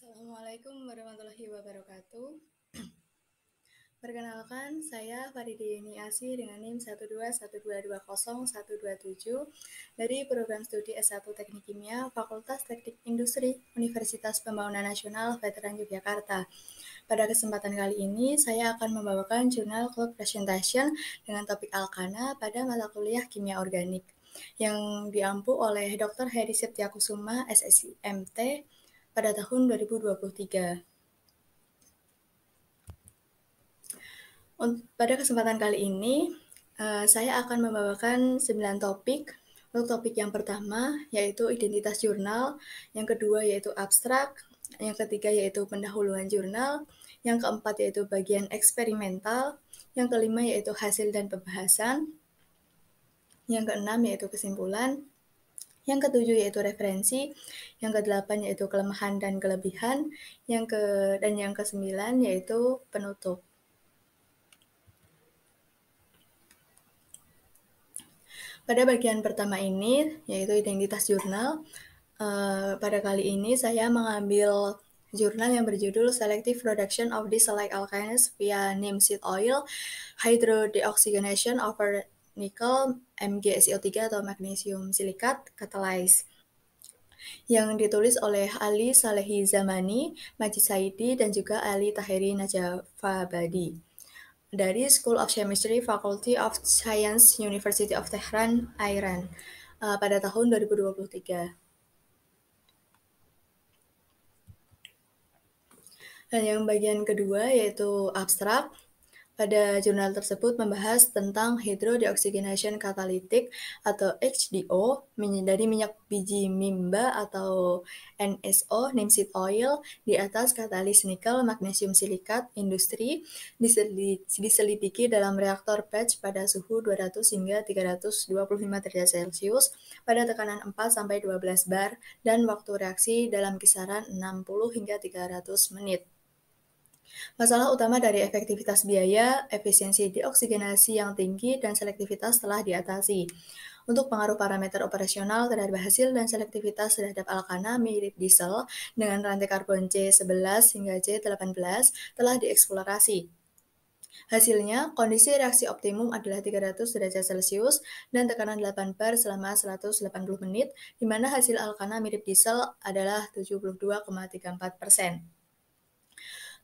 Assalamualaikum warahmatullahi wabarakatuh. Perkenalkan, saya Faridi Yeni Asi dengan NIM 121220127 dari Program Studi S1 Teknik Kimia Fakultas Teknik Industri Universitas Pembangunan Nasional Veteran Yogyakarta. Pada kesempatan kali ini, saya akan membawakan jurnal Club Presentation dengan topik alkana pada mata kuliah kimia organik yang diampu oleh Dr. Heri Septiakusuma, SSIMT, pada tahun 2023. Pada kesempatan kali ini, eh, saya akan membawakan 9 topik. Untuk topik yang pertama yaitu identitas jurnal, yang kedua yaitu abstrak, yang ketiga yaitu pendahuluan jurnal, yang keempat yaitu bagian eksperimental, yang kelima yaitu hasil dan pembahasan, yang keenam yaitu kesimpulan, yang ketujuh yaitu referensi, yang kedelapan yaitu kelemahan dan kelebihan, yang ke dan yang kesembilan yaitu penutup. Pada bagian pertama ini yaitu identitas jurnal, uh, pada kali ini saya mengambil jurnal yang berjudul Selective Production of Dislike Alkanes via Neem Oil, Hydrodeoxygenation over nikel, MgSiO3 atau magnesium silikat catalyze yang ditulis oleh Ali Salehi Zamani, Majid Saidi, dan juga Ali Tahiri Najafabadi dari School of Chemistry, Faculty of Science, University of Tehran, Iran uh, pada tahun 2023. Dan yang bagian kedua yaitu abstrak. Pada jurnal tersebut membahas tentang hydrodeoxygenation catalytic atau HDO dari minyak biji mimba atau NSO, (nimsit oil, di atas katalis nikel magnesium silikat industri diselidiki dalam reaktor patch pada suhu 200 hingga 325 derajat Celcius pada tekanan 4 sampai 12 bar dan waktu reaksi dalam kisaran 60 hingga 300 menit. Masalah utama dari efektivitas biaya, efisiensi dioksigenasi yang tinggi, dan selektivitas telah diatasi. Untuk pengaruh parameter operasional terhadap hasil dan selektivitas terhadap alkana mirip diesel dengan rantai karbon C11 hingga C18 telah dieksplorasi. Hasilnya, kondisi reaksi optimum adalah 300 derajat Celcius dan tekanan 8 bar selama 180 menit, di mana hasil alkana mirip diesel adalah 72,34 persen.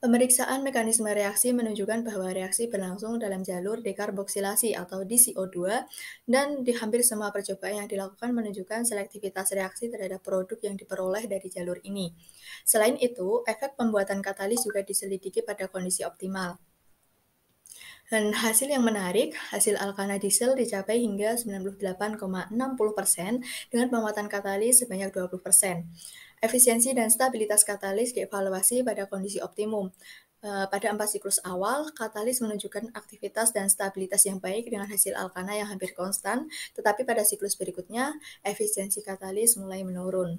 Pemeriksaan mekanisme reaksi menunjukkan bahwa reaksi berlangsung dalam jalur dekarboksilasi atau DCO2 dan di hampir semua percobaan yang dilakukan menunjukkan selektivitas reaksi terhadap produk yang diperoleh dari jalur ini. Selain itu, efek pembuatan katalis juga diselidiki pada kondisi optimal. Dan hasil yang menarik, hasil alkana diesel dicapai hingga 98,60% dengan pembuatan katalis sebanyak 20%. Efisiensi dan stabilitas katalis dievaluasi pada kondisi optimum. Eh, pada empat siklus awal, katalis menunjukkan aktivitas dan stabilitas yang baik dengan hasil alkana yang hampir konstan, tetapi pada siklus berikutnya, efisiensi katalis mulai menurun.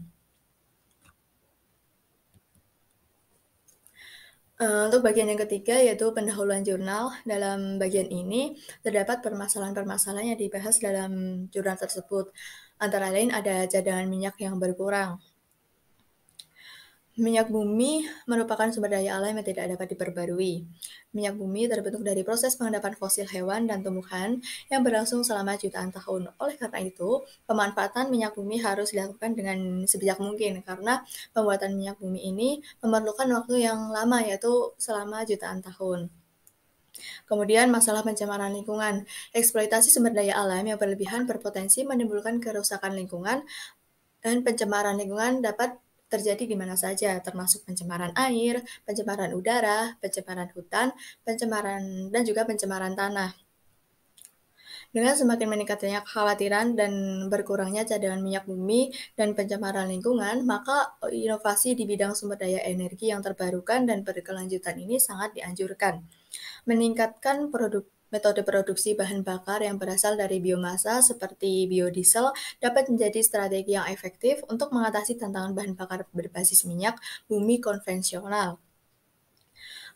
Eh, untuk bagian yang ketiga yaitu pendahuluan jurnal. Dalam bagian ini terdapat permasalahan-permasalahan yang dibahas dalam jurnal tersebut. Antara lain ada cadangan minyak yang berkurang, Minyak bumi merupakan sumber daya alam yang tidak dapat diperbarui. Minyak bumi terbentuk dari proses pengendapan fosil hewan dan tumbuhan yang berlangsung selama jutaan tahun. Oleh karena itu, pemanfaatan minyak bumi harus dilakukan dengan sebijak mungkin karena pembuatan minyak bumi ini memerlukan waktu yang lama yaitu selama jutaan tahun. Kemudian masalah pencemaran lingkungan. Eksploitasi sumber daya alam yang berlebihan berpotensi menimbulkan kerusakan lingkungan dan pencemaran lingkungan dapat terjadi di mana saja, termasuk pencemaran air, pencemaran udara, pencemaran hutan, pencemaran dan juga pencemaran tanah. Dengan semakin meningkatnya kekhawatiran dan berkurangnya cadangan minyak bumi dan pencemaran lingkungan, maka inovasi di bidang sumber daya energi yang terbarukan dan berkelanjutan ini sangat dianjurkan. Meningkatkan produk Metode produksi bahan bakar yang berasal dari biomasa seperti biodiesel dapat menjadi strategi yang efektif untuk mengatasi tantangan bahan bakar berbasis minyak bumi konvensional.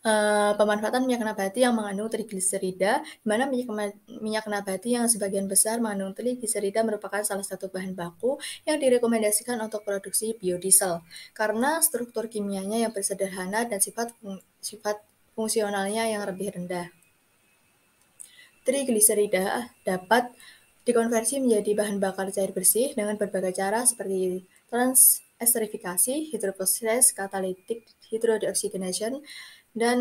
Uh, pemanfaatan minyak nabati yang mengandung trigliserida, di mana minyak, minyak nabati yang sebagian besar mengandung trigliserida merupakan salah satu bahan baku yang direkomendasikan untuk produksi biodiesel, karena struktur kimianya yang bersederhana dan sifat sifat fungsionalnya yang lebih rendah trigliserida dapat dikonversi menjadi bahan bakar cair bersih dengan berbagai cara seperti transesterifikasi, hidroproses, katalitik, hidrodeoxygenation, dan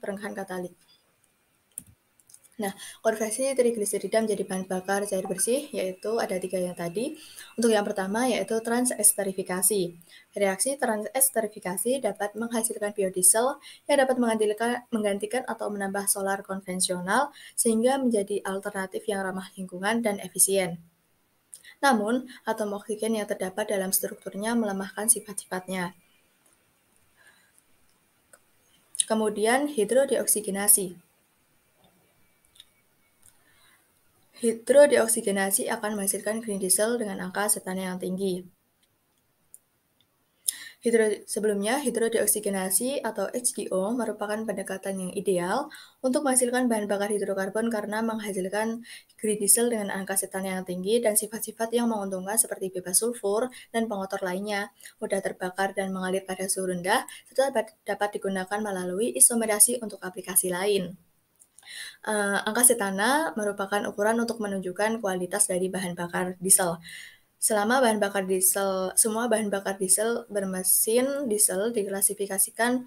perengkahan katalitik. Nah, konversi trigliserida menjadi bahan bakar cair bersih yaitu ada tiga yang tadi. Untuk yang pertama yaitu transesterifikasi. Reaksi transesterifikasi dapat menghasilkan biodiesel yang dapat menggantikan, menggantikan atau menambah solar konvensional sehingga menjadi alternatif yang ramah lingkungan dan efisien. Namun, atom oksigen yang terdapat dalam strukturnya melemahkan sifat-sifatnya. Kemudian hidrodioksigenasi. hidrodeoksigenasi akan menghasilkan green diesel dengan angka setan yang tinggi. Hidro, sebelumnya, hidrodeoksigenasi atau HDO merupakan pendekatan yang ideal untuk menghasilkan bahan bakar hidrokarbon karena menghasilkan green diesel dengan angka setan yang tinggi dan sifat-sifat yang menguntungkan seperti bebas sulfur dan pengotor lainnya, mudah terbakar dan mengalir pada suhu rendah, serta dapat digunakan melalui isomerasi untuk aplikasi lain. Uh, angka setana merupakan ukuran untuk menunjukkan kualitas dari bahan bakar diesel. Selama bahan bakar diesel, semua bahan bakar diesel bermesin diesel diklasifikasikan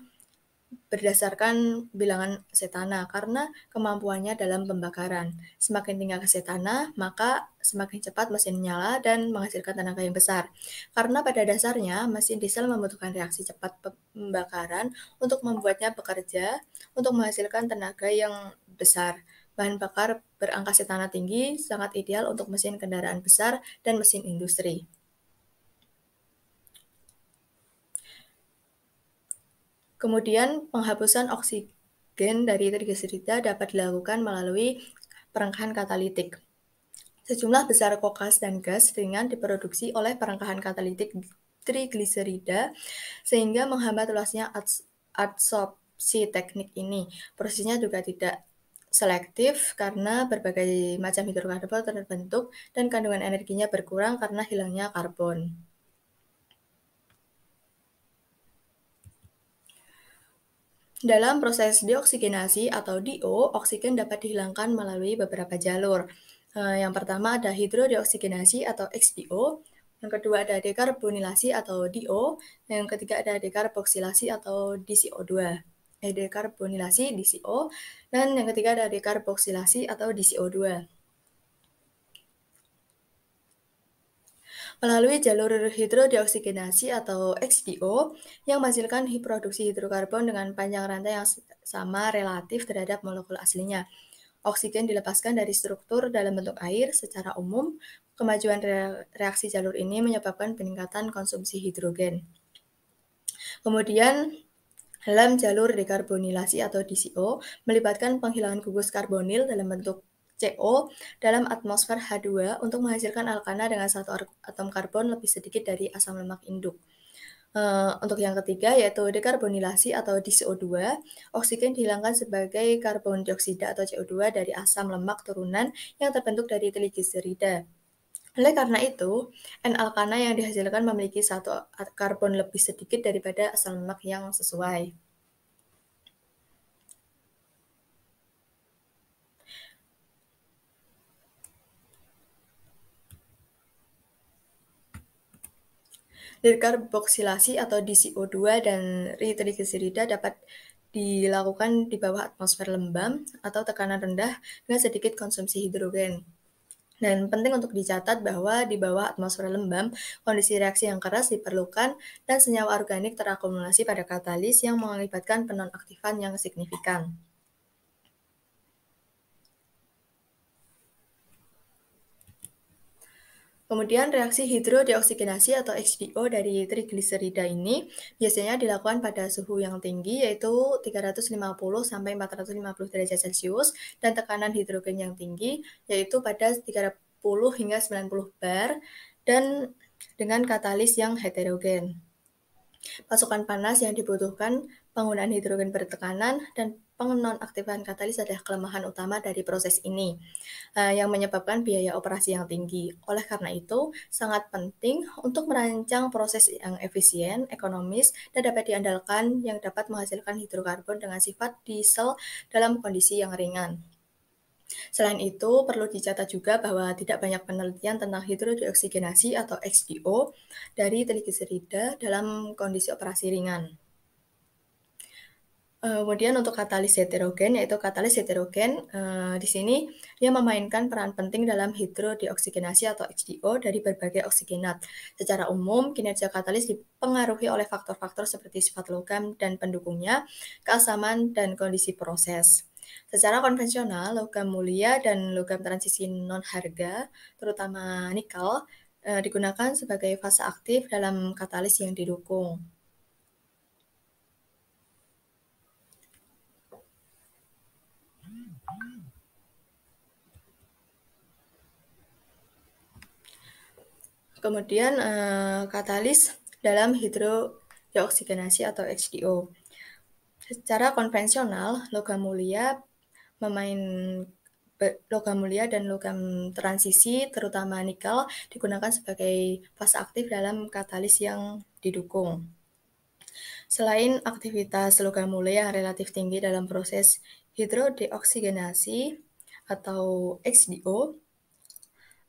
berdasarkan bilangan setana karena kemampuannya dalam pembakaran. Semakin tinggal setana, maka semakin cepat mesin menyala dan menghasilkan tenaga yang besar. Karena pada dasarnya mesin diesel membutuhkan reaksi cepat pembakaran untuk membuatnya bekerja untuk menghasilkan tenaga yang besar. Bahan bakar berangkasa tanah tinggi sangat ideal untuk mesin kendaraan besar dan mesin industri. Kemudian penghapusan oksigen dari trigliserida dapat dilakukan melalui perangkahan katalitik. Sejumlah besar kokas dan gas ringan diproduksi oleh perangkahan katalitik trigliserida sehingga menghambat luasnya adsorpsi teknik ini. Prosesnya juga tidak selektif karena berbagai macam hidrokarbon terbentuk dan kandungan energinya berkurang karena hilangnya karbon. Dalam proses dioksigenasi atau DO, oksigen dapat dihilangkan melalui beberapa jalur. Eh, yang pertama ada hidrodioksigenasi atau XDO, yang kedua ada dekarbonilasi atau DO, yang ketiga ada dekarboksilasi atau DCO2 eh, dekarbonilasi DCO dan yang ketiga ada dekarboksilasi atau DCO2. melalui jalur hidrodeoksigenasi atau XDO yang menghasilkan produksi hidrokarbon dengan panjang rantai yang sama relatif terhadap molekul aslinya. Oksigen dilepaskan dari struktur dalam bentuk air secara umum. Kemajuan reaksi jalur ini menyebabkan peningkatan konsumsi hidrogen. Kemudian dalam jalur dekarbonilasi atau DCO, melibatkan penghilangan gugus karbonil dalam bentuk CO dalam atmosfer H2 untuk menghasilkan alkana dengan satu atom karbon lebih sedikit dari asam lemak induk. Uh, untuk yang ketiga yaitu dekarbonilasi atau DCO2, oksigen dihilangkan sebagai karbon dioksida atau CO2 dari asam lemak turunan yang terbentuk dari triglycerida oleh karena itu, N-alkana yang dihasilkan memiliki satu karbon lebih sedikit daripada asam lemak yang sesuai. Dekarboksilasi atau DCO2 dan ritrigliserida dapat dilakukan di bawah atmosfer lembam atau tekanan rendah dengan sedikit konsumsi hidrogen. Dan penting untuk dicatat bahwa di bawah atmosfer lembam, kondisi reaksi yang keras diperlukan dan senyawa organik terakumulasi pada katalis yang mengakibatkan penonaktifan yang signifikan. Kemudian reaksi hidrodeoksigenasi atau HDO dari trigliserida ini biasanya dilakukan pada suhu yang tinggi yaitu 350 sampai 450 derajat Celcius dan tekanan hidrogen yang tinggi yaitu pada 30 hingga 90 bar dan dengan katalis yang heterogen. pasukan panas yang dibutuhkan, penggunaan hidrogen bertekanan dan pengenonaktifan katalis adalah kelemahan utama dari proses ini uh, yang menyebabkan biaya operasi yang tinggi. Oleh karena itu, sangat penting untuk merancang proses yang efisien, ekonomis, dan dapat diandalkan yang dapat menghasilkan hidrokarbon dengan sifat diesel dalam kondisi yang ringan. Selain itu, perlu dicatat juga bahwa tidak banyak penelitian tentang hidrodioksigenasi atau XDO dari trigliserida dalam kondisi operasi ringan. Eh, kemudian untuk katalis heterogen, yaitu katalis heterogen eh, di sini dia memainkan peran penting dalam hidrodioksigenasi atau HDO dari berbagai oksigenat. Secara umum, kinerja katalis dipengaruhi oleh faktor-faktor seperti sifat logam dan pendukungnya, keasaman dan kondisi proses. Secara konvensional, logam mulia dan logam transisi non-harga, terutama nikel, eh, digunakan sebagai fase aktif dalam katalis yang didukung. Kemudian uh, katalis dalam hidrodeoksigenasi atau HDO. Secara konvensional, logam mulia memain logam mulia dan logam transisi, terutama nikel, digunakan sebagai fase aktif dalam katalis yang didukung. Selain aktivitas logam mulia yang relatif tinggi dalam proses hidrodeoksigenasi atau HDO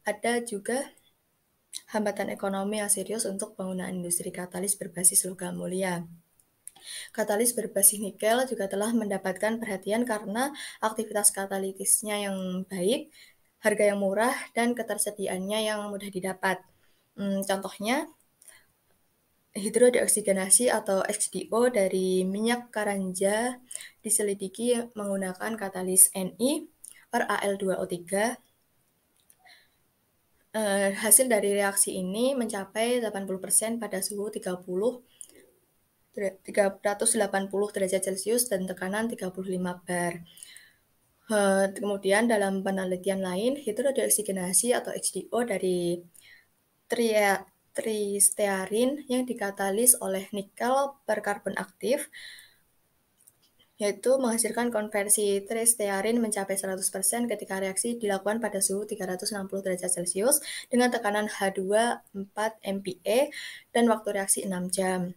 ada juga hambatan ekonomi yang serius untuk penggunaan industri katalis berbasis logam mulia. Katalis berbasis nikel juga telah mendapatkan perhatian karena aktivitas katalitisnya yang baik, harga yang murah, dan ketersediaannya yang mudah didapat. Hmm, contohnya, hidrodeoksigenasi atau HDO dari minyak karanja diselidiki menggunakan katalis Ni, RAL2O3, Eh, hasil dari reaksi ini mencapai 80% pada suhu 30 380 derajat Celcius dan tekanan 35 bar. Eh, kemudian dalam penelitian lain, hidrodeoksigenasi atau HDO dari tri tristearin yang dikatalis oleh nikel berkarbon aktif yaitu menghasilkan konversi tristearin mencapai 100% ketika reaksi dilakukan pada suhu 360 derajat Celcius dengan tekanan H2 4 MPa dan waktu reaksi 6 jam.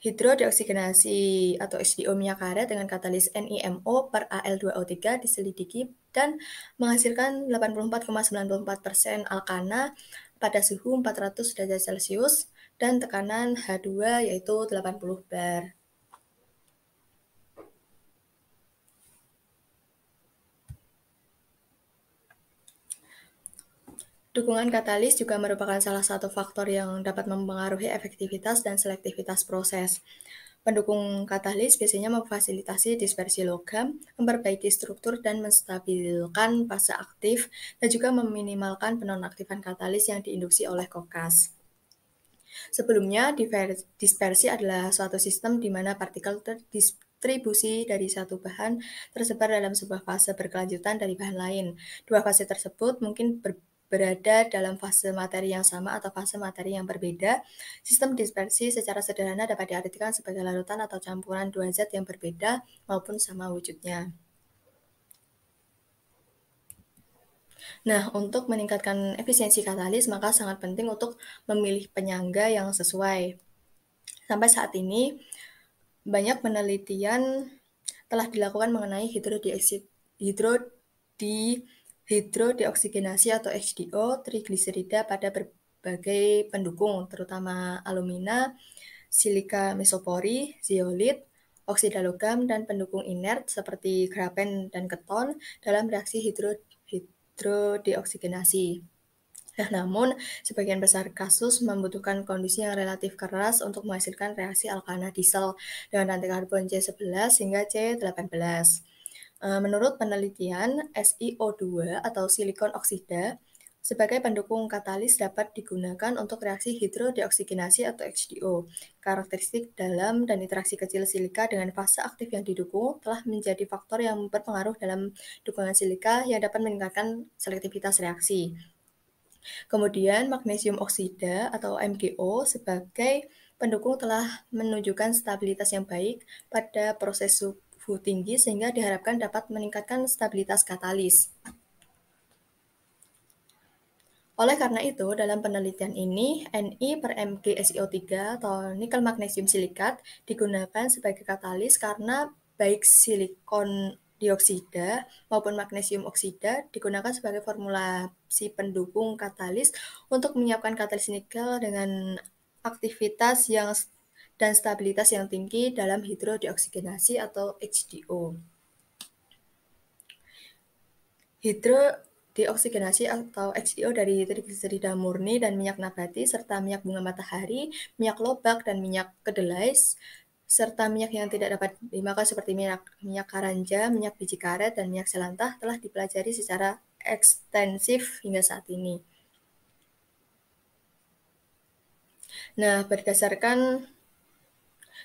Hidrodeoksigenasi atau HDO minyak karet dengan katalis NiMO per Al2O3 diselidiki dan menghasilkan 84,94% alkana pada suhu 400 derajat Celcius dan tekanan H2 yaitu 80 bar. Dukungan katalis juga merupakan salah satu faktor yang dapat mempengaruhi efektivitas dan selektivitas proses. Pendukung katalis biasanya memfasilitasi dispersi logam, memperbaiki struktur dan menstabilkan fase aktif, dan juga meminimalkan penonaktifan katalis yang diinduksi oleh kokas. Sebelumnya, dispersi adalah suatu sistem di mana partikel terdistribusi distribusi dari satu bahan tersebar dalam sebuah fase berkelanjutan dari bahan lain. Dua fase tersebut mungkin ber berada dalam fase materi yang sama atau fase materi yang berbeda. Sistem dispersi secara sederhana dapat diartikan sebagai larutan atau campuran dua zat yang berbeda maupun sama wujudnya. Nah, untuk meningkatkan efisiensi katalis, maka sangat penting untuk memilih penyangga yang sesuai. Sampai saat ini, banyak penelitian telah dilakukan mengenai hidrodioksid hidro hidrodeoksigenasi atau HDO, trigliserida pada berbagai pendukung, terutama alumina, silika mesopori, zeolit, oksida logam, dan pendukung inert seperti grafen dan keton dalam reaksi hidro, hidrodeoksigenasi. Nah, namun, sebagian besar kasus membutuhkan kondisi yang relatif keras untuk menghasilkan reaksi alkana diesel dengan rantai karbon C11 hingga C18. Eh, menurut penelitian, SiO2 atau silikon oksida sebagai pendukung katalis dapat digunakan untuk reaksi hidrodeoksigenasi atau HDO. Karakteristik dalam dan interaksi kecil silika dengan fase aktif yang didukung telah menjadi faktor yang berpengaruh dalam dukungan silika yang dapat meningkatkan selektivitas reaksi. Kemudian magnesium oksida atau MgO sebagai pendukung telah menunjukkan stabilitas yang baik pada proses suhu tinggi sehingga diharapkan dapat meningkatkan stabilitas katalis. Oleh karena itu, dalam penelitian ini, Ni per Mg SiO3 atau nikel magnesium silikat digunakan sebagai katalis karena baik silikon dioksida maupun magnesium oksida digunakan sebagai formulasi pendukung katalis untuk menyiapkan katalis nikel dengan aktivitas yang dan stabilitas yang tinggi dalam hidrodeoksigenasi atau HDO. Hidrodeoksigenasi atau HDO dari trigliserida murni dan minyak nabati serta minyak bunga matahari, minyak lobak, dan minyak kedelai serta minyak yang tidak dapat dimakan seperti minyak, minyak karanja, minyak biji karet, dan minyak selantah telah dipelajari secara ekstensif hingga saat ini. Nah, berdasarkan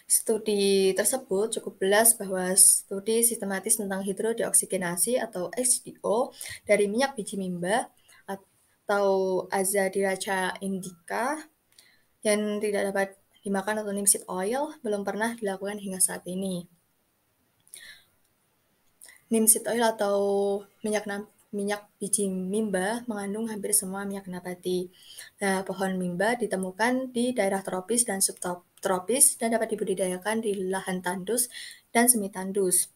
Studi tersebut cukup jelas bahwa studi sistematis tentang hidrodeoksigenasi atau HDO dari minyak biji mimba atau Azadiracha indica yang tidak dapat dimakan atau nimsit oil belum pernah dilakukan hingga saat ini. Nimsit oil atau minyak minyak biji mimba mengandung hampir semua minyak nabati. Nah, pohon mimba ditemukan di daerah tropis dan subtropis tropis dan dapat dibudidayakan di lahan tandus dan semi tandus.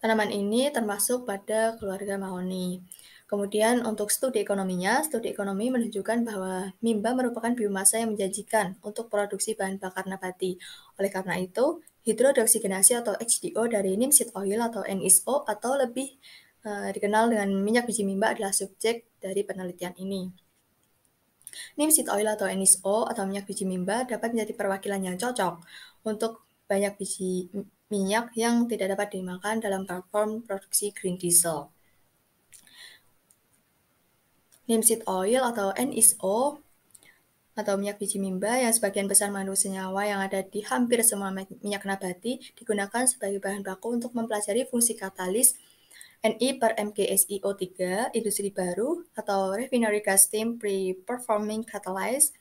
Tanaman ini termasuk pada keluarga mahoni. Kemudian untuk studi ekonominya, studi ekonomi menunjukkan bahwa mimba merupakan biomasa yang menjanjikan untuk produksi bahan bakar nabati. Oleh karena itu, hidrodeoksigenasi atau HDO dari nimseed oil atau NSO atau lebih uh, dikenal dengan minyak biji mimba adalah subjek dari penelitian ini seed oil atau NSO atau minyak biji mimba dapat menjadi perwakilan yang cocok untuk banyak biji minyak yang tidak dapat dimakan dalam platform produksi green diesel. seed oil atau NSO atau minyak biji mimba yang sebagian besar mengandung senyawa yang ada di hampir semua minyak nabati digunakan sebagai bahan baku untuk mempelajari fungsi katalis NI per MGSIO 3, industri baru atau refinery gas steam pre-performing catalyze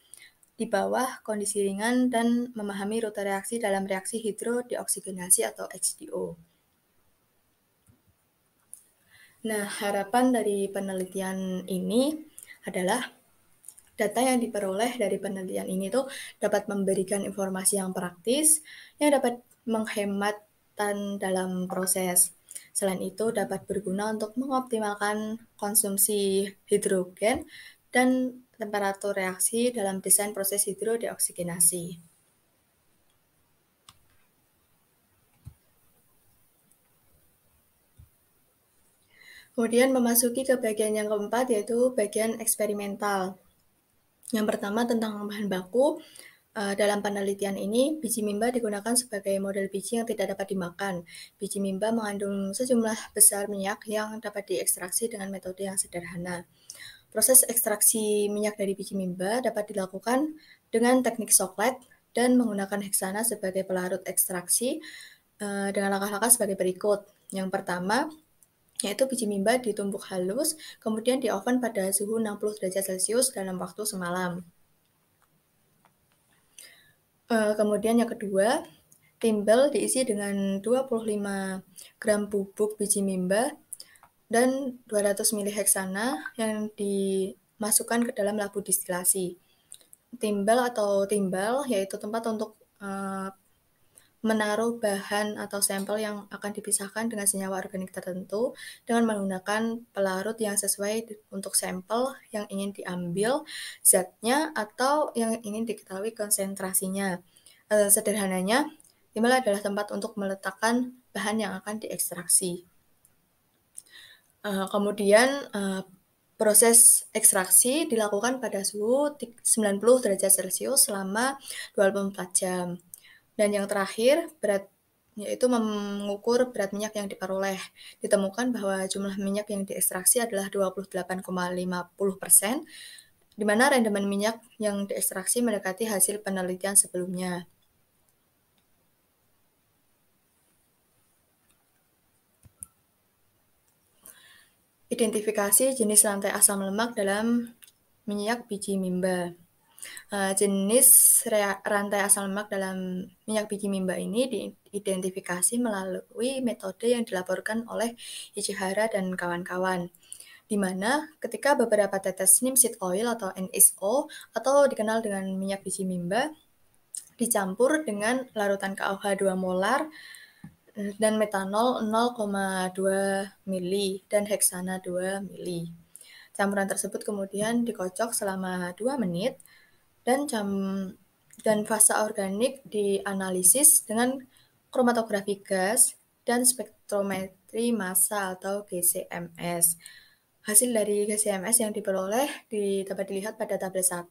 di bawah kondisi ringan dan memahami rute reaksi dalam reaksi hidrodeoksigenasi atau HDO. Nah, harapan dari penelitian ini adalah data yang diperoleh dari penelitian ini tuh dapat memberikan informasi yang praktis yang dapat menghemat dalam proses Selain itu, dapat berguna untuk mengoptimalkan konsumsi hidrogen dan temperatur reaksi dalam desain proses hidrodeoksigenasi. Kemudian memasuki ke bagian yang keempat yaitu bagian eksperimental. Yang pertama tentang bahan baku, Eh, dalam penelitian ini, biji mimba digunakan sebagai model biji yang tidak dapat dimakan. Biji mimba mengandung sejumlah besar minyak yang dapat diekstraksi dengan metode yang sederhana. Proses ekstraksi minyak dari biji mimba dapat dilakukan dengan teknik soklet dan menggunakan heksana sebagai pelarut ekstraksi eh, dengan langkah-langkah sebagai berikut. Yang pertama, yaitu biji mimba ditumbuk halus, kemudian di oven pada suhu 60 derajat Celcius dalam waktu semalam. Eh, kemudian yang kedua, timbel diisi dengan 25 gram bubuk biji mimba dan 200 ml heksana yang dimasukkan ke dalam labu distilasi. timbel atau timbal yaitu tempat untuk uh, menaruh bahan atau sampel yang akan dipisahkan dengan senyawa organik tertentu dengan menggunakan pelarut yang sesuai untuk sampel yang ingin diambil zatnya atau yang ingin diketahui konsentrasinya. E, sederhananya, email adalah tempat untuk meletakkan bahan yang akan diekstraksi. E, kemudian e, Proses ekstraksi dilakukan pada suhu 90 derajat Celcius selama 24 jam. Dan yang terakhir, berat yaitu mengukur berat minyak yang diperoleh. Ditemukan bahwa jumlah minyak yang diekstraksi adalah 28,50 persen, di mana rendemen minyak yang diekstraksi mendekati hasil penelitian sebelumnya. Identifikasi jenis lantai asam lemak dalam minyak biji mimba. Eh, jenis rantai asam lemak dalam minyak biji mimba ini diidentifikasi melalui metode yang dilaporkan oleh Ichihara dan kawan-kawan di mana ketika beberapa tetes seed oil atau NSO atau dikenal dengan minyak biji mimba dicampur dengan larutan KOH 2 molar eh, dan metanol 0,2 mili dan heksana 2 mili. Campuran tersebut kemudian dikocok selama 2 menit dan jam dan fase organik dianalisis dengan kromatografi gas dan spektrometri massa atau GCMS. Hasil dari GCMS yang diperoleh di dapat dilihat pada tabel 1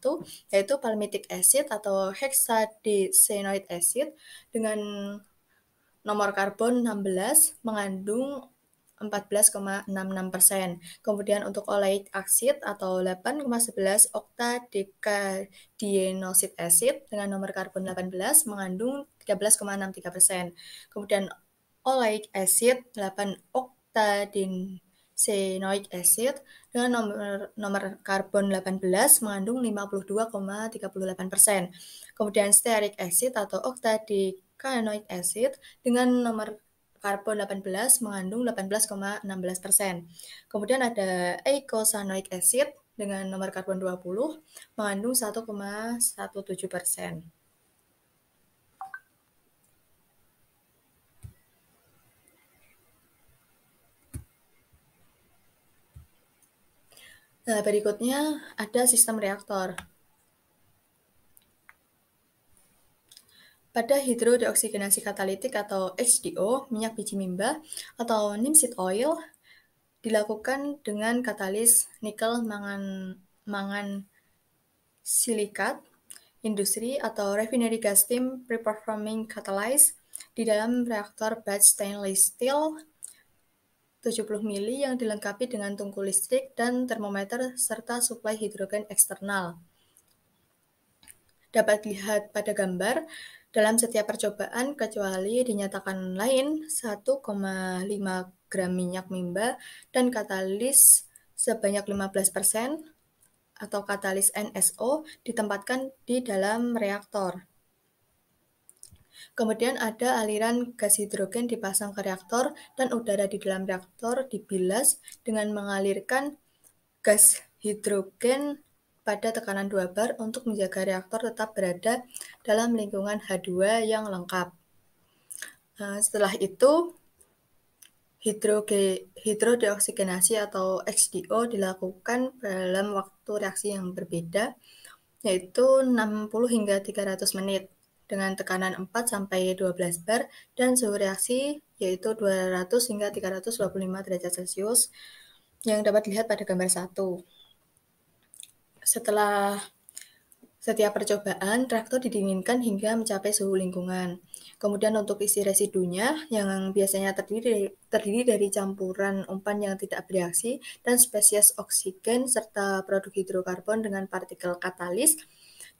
yaitu palmitic acid atau hexadecanoic acid dengan nomor karbon 16 mengandung 14,66 persen. Kemudian untuk oleic acid atau 8,11 oktadekadienosid acid dengan nomor karbon 18 mengandung 13,63 persen. Kemudian oleic acid 8 oktadin senoic acid dengan nomor, nomor karbon 18 mengandung 52,38 persen. Kemudian stearic acid atau octadecanoic acid dengan nomor karbon 18 mengandung 18,16%. Kemudian ada eicosanoic acid dengan nomor karbon 20 mengandung 1,17%. Nah, berikutnya ada sistem reaktor. Pada hidrodeoksigenasi katalitik atau HDO, minyak biji mimba atau nimsit oil dilakukan dengan katalis nikel mangan mangan silikat industri atau refinery gas steam preperforming catalyze di dalam reaktor batch stainless steel 70 mili yang dilengkapi dengan tungku listrik dan termometer serta suplai hidrogen eksternal. Dapat dilihat pada gambar, dalam setiap percobaan kecuali dinyatakan lain 1,5 gram minyak mimba dan katalis sebanyak 15% atau katalis NSO ditempatkan di dalam reaktor. Kemudian ada aliran gas hidrogen dipasang ke reaktor dan udara di dalam reaktor dibilas dengan mengalirkan gas hidrogen pada tekanan 2 bar untuk menjaga reaktor tetap berada dalam lingkungan H2 yang lengkap. Nah, setelah itu, hidroge, hidrodeoksigenasi atau HDO dilakukan dalam waktu reaksi yang berbeda, yaitu 60 hingga 300 menit dengan tekanan 4 sampai 12 bar dan suhu reaksi yaitu 200 hingga 325 derajat Celcius yang dapat dilihat pada gambar 1. Setelah setiap percobaan, traktor didinginkan hingga mencapai suhu lingkungan. Kemudian untuk isi residunya yang biasanya terdiri, terdiri dari campuran umpan yang tidak bereaksi dan spesies oksigen serta produk hidrokarbon dengan partikel katalis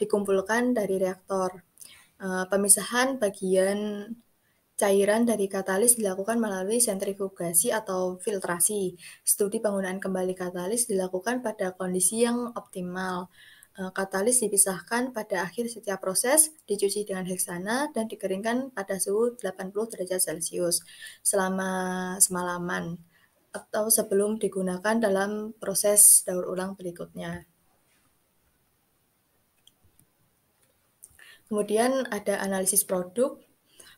dikumpulkan dari reaktor. Eh, pemisahan bagian Cairan dari katalis dilakukan melalui sentrifugasi atau filtrasi. Studi penggunaan kembali katalis dilakukan pada kondisi yang optimal. E, katalis dipisahkan pada akhir setiap proses, dicuci dengan heksana, dan dikeringkan pada suhu 80 derajat Celcius selama semalaman atau sebelum digunakan dalam proses daur ulang berikutnya. Kemudian ada analisis produk.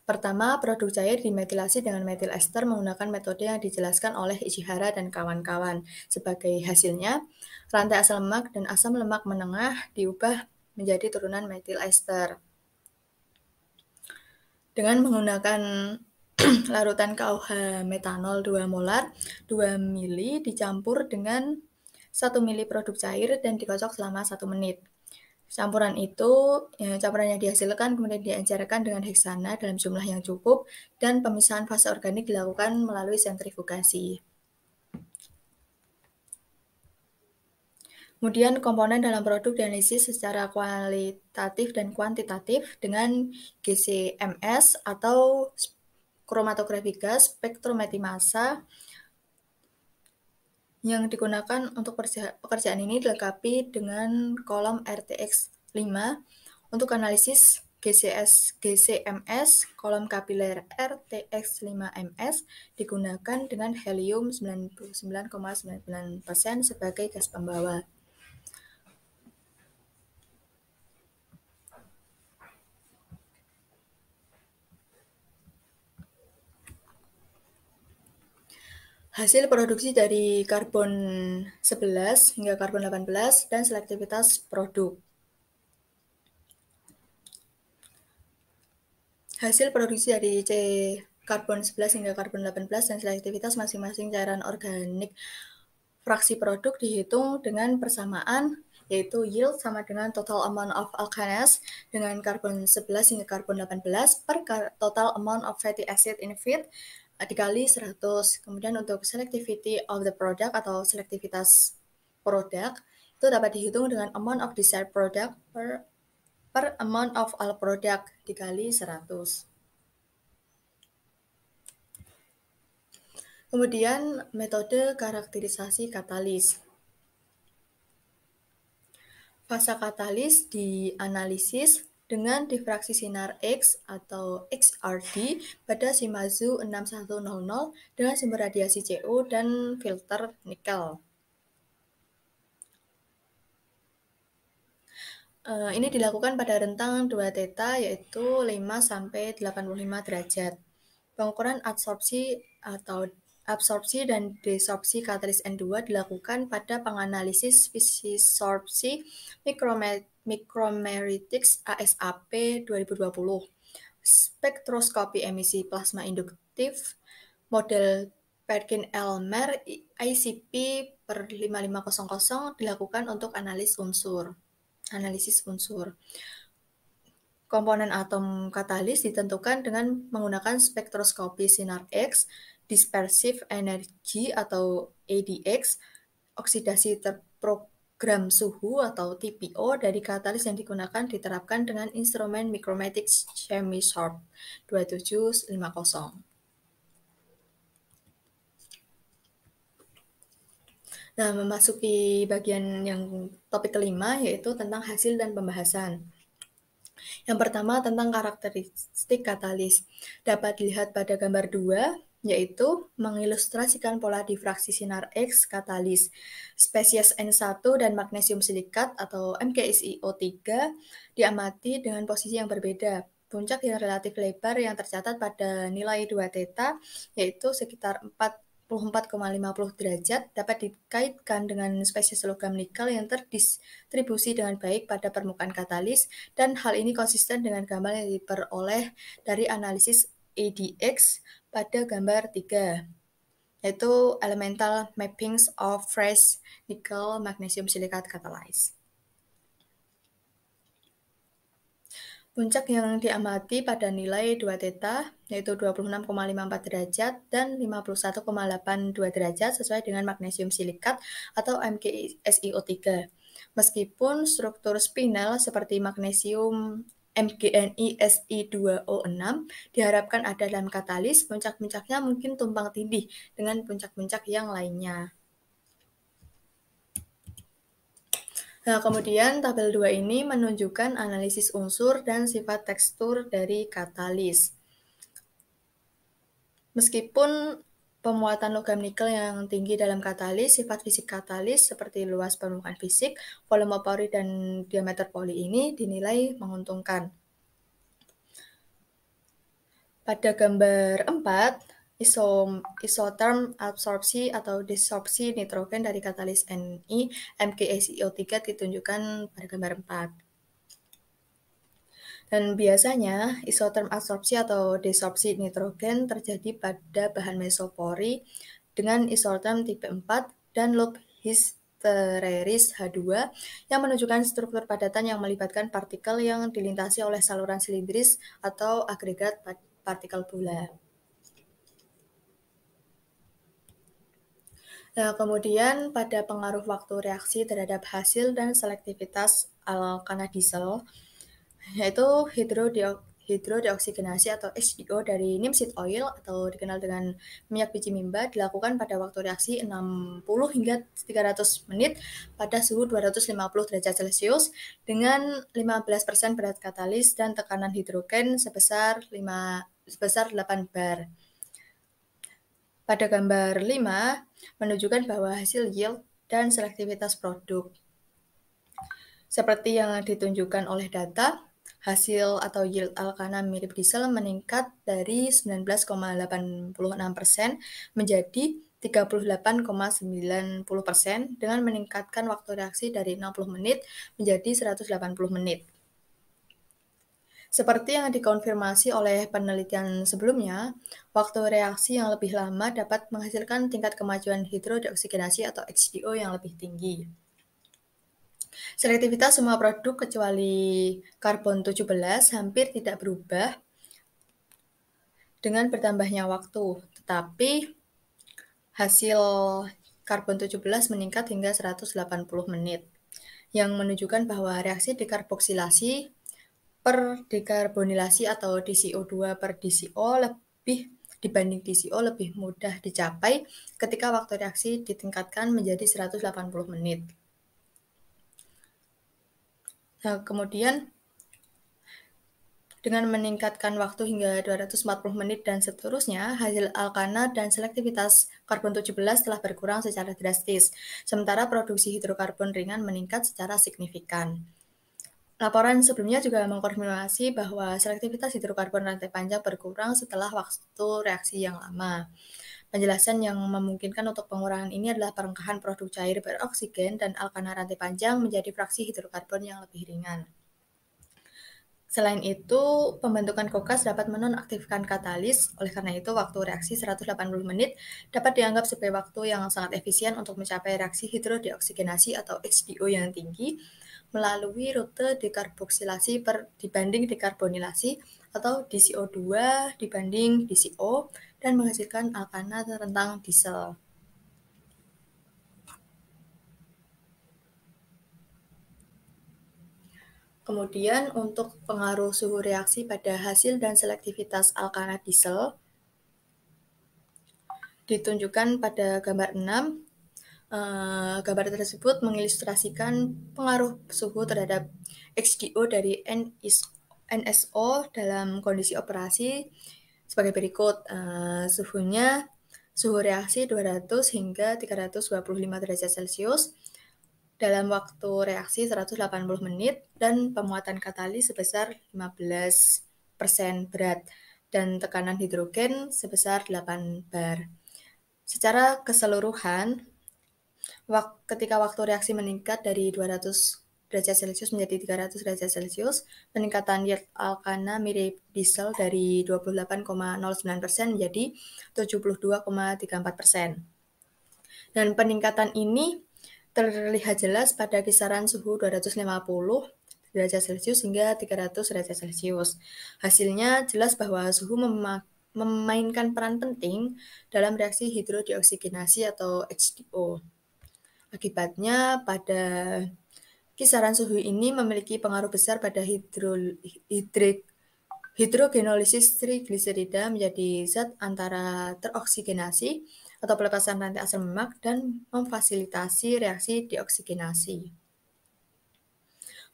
Pertama, produk cair dimetilasi dengan metil ester menggunakan metode yang dijelaskan oleh Ichihara dan kawan-kawan. Sebagai hasilnya, rantai asam lemak dan asam lemak menengah diubah menjadi turunan metil ester. Dengan menggunakan larutan KOH metanol 2 molar 2 mili dicampur dengan 1 mili produk cair dan dikocok selama 1 menit. Campuran itu, ya, campuran yang dihasilkan kemudian diencerkan dengan heksana dalam jumlah yang cukup dan pemisahan fase organik dilakukan melalui sentrifugasi. Kemudian komponen dalam produk dianalisis secara kualitatif dan kuantitatif dengan GCMS atau kromatografi gas, spektrometri massa, yang digunakan untuk pekerjaan ini dilengkapi dengan kolom RTX 5 untuk analisis GCS GCMS kolom kapiler RTX 5MS digunakan dengan helium 99,99% ,99 sebagai gas pembawa. hasil produksi dari karbon 11 hingga karbon 18 dan selektivitas produk. Hasil produksi dari C karbon 11 hingga karbon 18 dan selektivitas masing-masing cairan organik fraksi produk dihitung dengan persamaan yaitu yield sama dengan total amount of alkanes dengan karbon 11 hingga karbon 18 per total amount of fatty acid in feed dikali 100. Kemudian untuk selectivity of the product atau selektivitas produk itu dapat dihitung dengan amount of desired product per per amount of all product dikali 100. Kemudian metode karakterisasi katalis. Fase katalis dianalisis dengan difraksi sinar X atau XRD pada Shimazu 6100 dengan sumber radiasi CO dan filter nikel. Eh, ini dilakukan pada rentang 2 theta yaitu 5 sampai 85 derajat. Pengukuran adsorpsi atau absorpsi dan desorpsi katalis N2 dilakukan pada penganalisis fisisorpsi mikromeritics ASAP 2020, spektroskopi emisi plasma induktif, model Perkin-Elmer ICP per 5500 dilakukan untuk analis unsur. Analisis unsur. Komponen atom katalis ditentukan dengan menggunakan spektroskopi sinar X dispersive energy atau ADX, oksidasi terprogram suhu atau TPO dari katalis yang digunakan diterapkan dengan instrumen Micromatic Chemisorb 2750. Nah, memasuki bagian yang topik kelima yaitu tentang hasil dan pembahasan. Yang pertama tentang karakteristik katalis. Dapat dilihat pada gambar 2, yaitu mengilustrasikan pola difraksi sinar X katalis, spesies N1 dan magnesium silikat atau mksio 3 diamati dengan posisi yang berbeda. Puncak yang relatif lebar yang tercatat pada nilai 2 theta yaitu sekitar 44,50 derajat dapat dikaitkan dengan spesies logam nikel yang terdistribusi dengan baik pada permukaan katalis dan hal ini konsisten dengan gambar yang diperoleh dari analisis E dx pada gambar 3 yaitu elemental mappings of fresh nickel magnesium silicate catalyst. Puncak yang diamati pada nilai 2 theta yaitu 26,54 derajat dan 51,82 derajat sesuai dengan magnesium silikat atau MgSiO3. Meskipun struktur spinel seperti magnesium MGNI-SI2O6 diharapkan ada dalam katalis, puncak-puncaknya mungkin tumpang tindih dengan puncak-puncak yang lainnya. Nah, kemudian tabel 2 ini menunjukkan analisis unsur dan sifat tekstur dari katalis. Meskipun Pemuatan logam nikel yang tinggi dalam katalis, sifat fisik katalis seperti luas permukaan fisik, volume pori dan diameter poli ini dinilai menguntungkan. Pada gambar 4, isom, isoterm absorpsi atau disorpsi nitrogen dari katalis Ni mksio 3 ditunjukkan pada gambar 4. Dan biasanya isoterm absorpsi atau desorpsi nitrogen terjadi pada bahan mesopori dengan isoterm tipe 4 dan loop histeresis H2 yang menunjukkan struktur padatan yang melibatkan partikel yang dilintasi oleh saluran silindris atau agregat partikel bola. Nah, kemudian pada pengaruh waktu reaksi terhadap hasil dan selektivitas alkana diesel, yaitu hidrodeoksigenasi atau HDO dari nimsit oil atau dikenal dengan minyak biji mimba dilakukan pada waktu reaksi 60 hingga 300 menit pada suhu 250 derajat Celcius dengan 15% berat katalis dan tekanan hidrogen sebesar 5 sebesar 8 bar. Pada gambar 5 menunjukkan bahwa hasil yield dan selektivitas produk. Seperti yang ditunjukkan oleh data, hasil atau yield alkana mirip diesel meningkat dari 19,86% menjadi 38,90% dengan meningkatkan waktu reaksi dari 60 menit menjadi 180 menit. Seperti yang dikonfirmasi oleh penelitian sebelumnya, waktu reaksi yang lebih lama dapat menghasilkan tingkat kemajuan hidrodeoksigenasi atau HDO yang lebih tinggi. Selektivitas semua produk kecuali karbon 17 hampir tidak berubah dengan bertambahnya waktu, tetapi hasil karbon 17 meningkat hingga 180 menit yang menunjukkan bahwa reaksi dekarboksilasi per dekarbonilasi atau DCO2 per DCO lebih dibanding DCO lebih mudah dicapai ketika waktu reaksi ditingkatkan menjadi 180 menit. Nah, kemudian dengan meningkatkan waktu hingga 240 menit dan seterusnya, hasil alkana dan selektivitas karbon 17 telah berkurang secara drastis, sementara produksi hidrokarbon ringan meningkat secara signifikan. Laporan sebelumnya juga mengkonfirmasi bahwa selektivitas hidrokarbon rantai panjang berkurang setelah waktu reaksi yang lama. Penjelasan yang memungkinkan untuk pengurangan ini adalah perengkahan produk cair beroksigen dan alkana rantai panjang menjadi fraksi hidrokarbon yang lebih ringan. Selain itu, pembentukan kokas dapat menonaktifkan katalis, oleh karena itu waktu reaksi 180 menit dapat dianggap sebagai waktu yang sangat efisien untuk mencapai reaksi hidrodioksigenasi atau HDO yang tinggi melalui rute dekarboksilasi per, dibanding dekarbonilasi atau DCO2 dibanding DCO dan menghasilkan alkana rentang diesel. Kemudian untuk pengaruh suhu reaksi pada hasil dan selektivitas alkana diesel ditunjukkan pada gambar 6. Eh, gambar tersebut mengilustrasikan pengaruh suhu terhadap XDO dari NSO dalam kondisi operasi sebagai berikut. Uh, suhunya suhu reaksi 200 hingga 325 derajat Celcius dalam waktu reaksi 180 menit dan pemuatan katalis sebesar 15% berat dan tekanan hidrogen sebesar 8 bar. Secara keseluruhan, ketika waktu reaksi meningkat dari 200 derajat Celcius menjadi 300 derajat Celcius. Peningkatan yield alkana mirip diesel dari 28,09% menjadi 72,34%. Dan peningkatan ini terlihat jelas pada kisaran suhu 250 derajat Celcius hingga 300 derajat Celcius. Hasilnya jelas bahwa suhu memainkan peran penting dalam reaksi hidrodioksigenasi atau hdo Akibatnya pada Kisaran suhu ini memiliki pengaruh besar pada hidro, hidrik, hidrogenolisis trigliserida menjadi zat antara teroksigenasi atau pelepasan rantai asam lemak dan memfasilitasi reaksi dioksigenasi.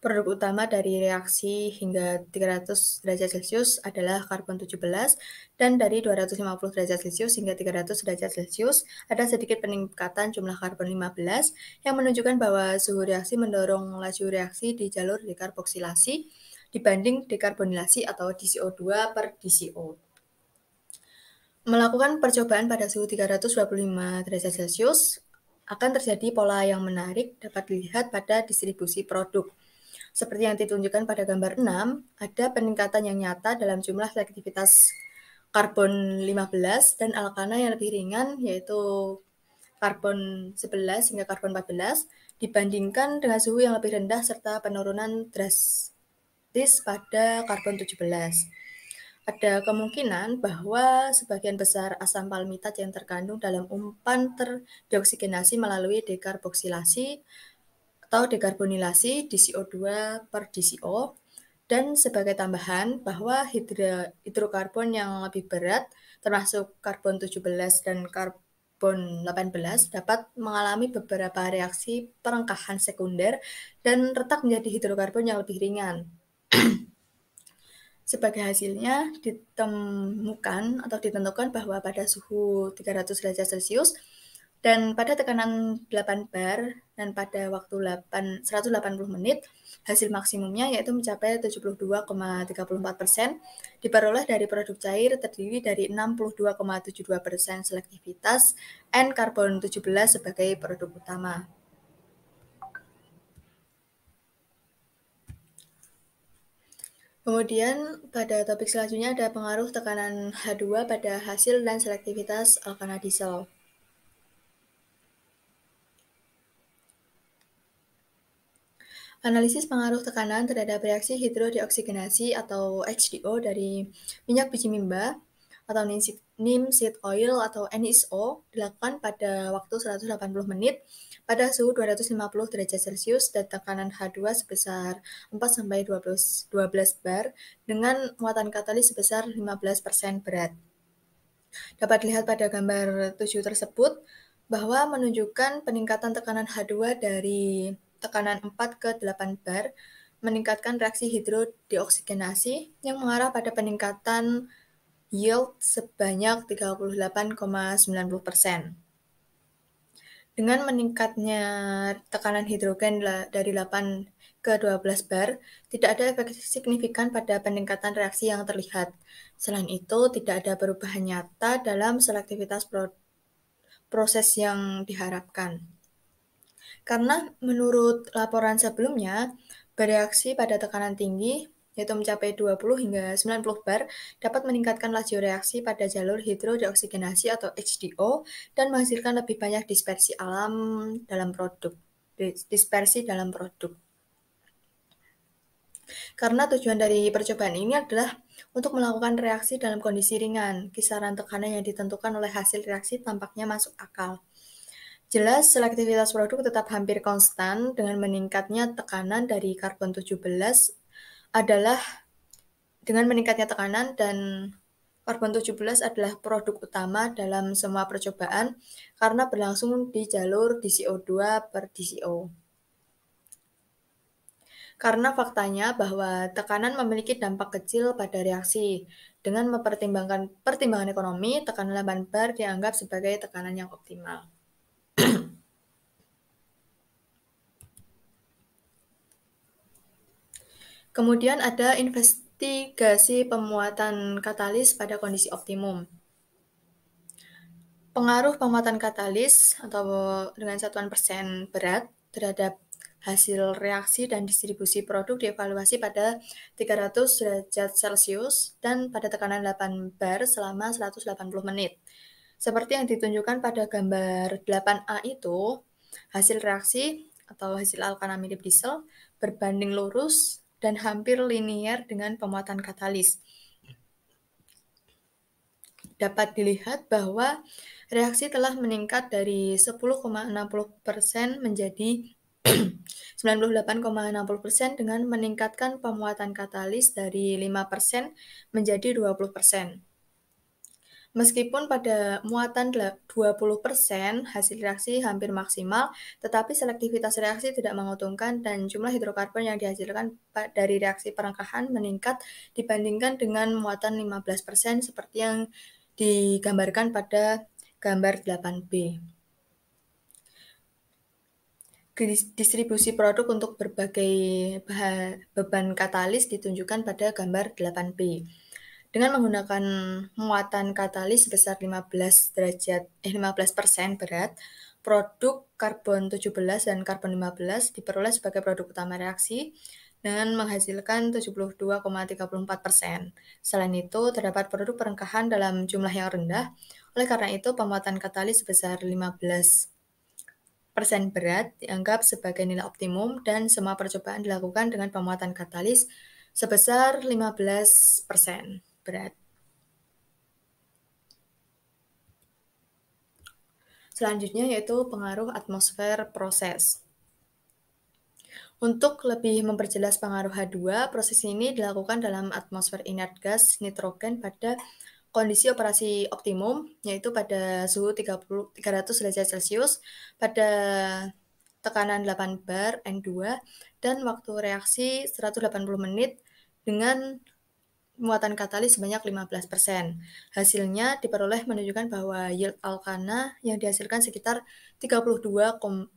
Produk utama dari reaksi hingga 300 derajat Celcius adalah karbon 17 dan dari 250 derajat Celcius hingga 300 derajat Celcius ada sedikit peningkatan jumlah karbon 15 yang menunjukkan bahwa suhu reaksi mendorong laju reaksi di jalur dekarboksilasi dibanding dekarbonilasi atau DCO2 per DCO. Melakukan percobaan pada suhu 325 derajat Celcius akan terjadi pola yang menarik dapat dilihat pada distribusi produk seperti yang ditunjukkan pada gambar 6, ada peningkatan yang nyata dalam jumlah selektivitas karbon 15 dan alkana yang lebih ringan yaitu karbon 11 hingga karbon 14 dibandingkan dengan suhu yang lebih rendah serta penurunan drastis pada karbon 17. Ada kemungkinan bahwa sebagian besar asam palmitat yang terkandung dalam umpan terdioksigenasi melalui dekarboksilasi atau dekarbonilasi co 2 per DCO dan sebagai tambahan bahwa hidro, hidrokarbon yang lebih berat termasuk karbon 17 dan karbon 18 dapat mengalami beberapa reaksi perengkahan sekunder dan retak menjadi hidrokarbon yang lebih ringan. Sebagai hasilnya ditemukan atau ditentukan bahwa pada suhu 300 derajat Celcius dan pada tekanan 8 bar dan pada waktu 8, 180 menit, hasil maksimumnya yaitu mencapai 72,34 persen, diperoleh dari produk cair terdiri dari 62,72 persen selektivitas N karbon 17 sebagai produk utama. Kemudian pada topik selanjutnya ada pengaruh tekanan H2 pada hasil dan selektivitas alkana diesel. Analisis pengaruh tekanan terhadap reaksi hidrodeoksigenasi atau HDO dari minyak biji mimba atau neem seed oil atau NSO dilakukan pada waktu 180 menit pada suhu 250 derajat Celcius dan tekanan H2 sebesar 4 sampai 12 bar dengan muatan katalis sebesar 15% berat. Dapat dilihat pada gambar 7 tersebut bahwa menunjukkan peningkatan tekanan H2 dari tekanan 4 ke 8 bar meningkatkan reaksi hidrodeoksigenasi yang mengarah pada peningkatan yield sebanyak 38,90%. Dengan meningkatnya tekanan hidrogen dari 8 ke 12 bar, tidak ada efek signifikan pada peningkatan reaksi yang terlihat. Selain itu, tidak ada perubahan nyata dalam selektivitas proses yang diharapkan. Karena menurut laporan sebelumnya, bereaksi pada tekanan tinggi yaitu mencapai 20 hingga 90 bar, dapat meningkatkan laju reaksi pada jalur hidrodeoksigenasi atau HDO dan menghasilkan lebih banyak dispersi alam dalam produk. Dispersi dalam produk. Karena tujuan dari percobaan ini adalah untuk melakukan reaksi dalam kondisi ringan, kisaran tekanan yang ditentukan oleh hasil reaksi tampaknya masuk akal. Jelas, selektivitas produk tetap hampir konstan dengan meningkatnya tekanan dari karbon 17 adalah dengan meningkatnya tekanan dan karbon 17 adalah produk utama dalam semua percobaan karena berlangsung di jalur DCO2 per DCO. Karena faktanya bahwa tekanan memiliki dampak kecil pada reaksi. Dengan mempertimbangkan pertimbangan ekonomi, tekanan lamban bar dianggap sebagai tekanan yang optimal. Kemudian ada investigasi pemuatan katalis pada kondisi optimum. Pengaruh pemuatan katalis atau dengan satuan persen berat terhadap hasil reaksi dan distribusi produk dievaluasi pada 300 derajat Celcius dan pada tekanan 8 bar selama 180 menit. Seperti yang ditunjukkan pada gambar 8A itu, hasil reaksi atau hasil alkana mirip diesel berbanding lurus dan hampir linier dengan pemuatan katalis. Dapat dilihat bahwa reaksi telah meningkat dari 10,60% menjadi 98,60% dengan meningkatkan pemuatan katalis dari 5% menjadi 20%. Meskipun pada muatan 20% hasil reaksi hampir maksimal, tetapi selektivitas reaksi tidak menguntungkan dan jumlah hidrokarbon yang dihasilkan dari reaksi perengkahan meningkat dibandingkan dengan muatan 15% seperti yang digambarkan pada gambar 8B. Distribusi produk untuk berbagai beban katalis ditunjukkan pada gambar 8B dengan menggunakan muatan katalis sebesar 15 derajat eh 15% berat, produk karbon 17 dan karbon 15 diperoleh sebagai produk utama reaksi dengan menghasilkan 72,34%. Selain itu, terdapat produk perengkahan dalam jumlah yang rendah. Oleh karena itu, pemuatan katalis sebesar 15 persen berat dianggap sebagai nilai optimum dan semua percobaan dilakukan dengan pemuatan katalis sebesar 15 persen berat. Selanjutnya yaitu pengaruh atmosfer proses. Untuk lebih memperjelas pengaruh H2, proses ini dilakukan dalam atmosfer inert gas nitrogen pada kondisi operasi optimum, yaitu pada suhu 30, 300 derajat Celcius, pada tekanan 8 bar N2, dan waktu reaksi 180 menit dengan muatan katalis sebanyak 15%. Hasilnya diperoleh menunjukkan bahwa yield alkana yang dihasilkan sekitar 32,35,32%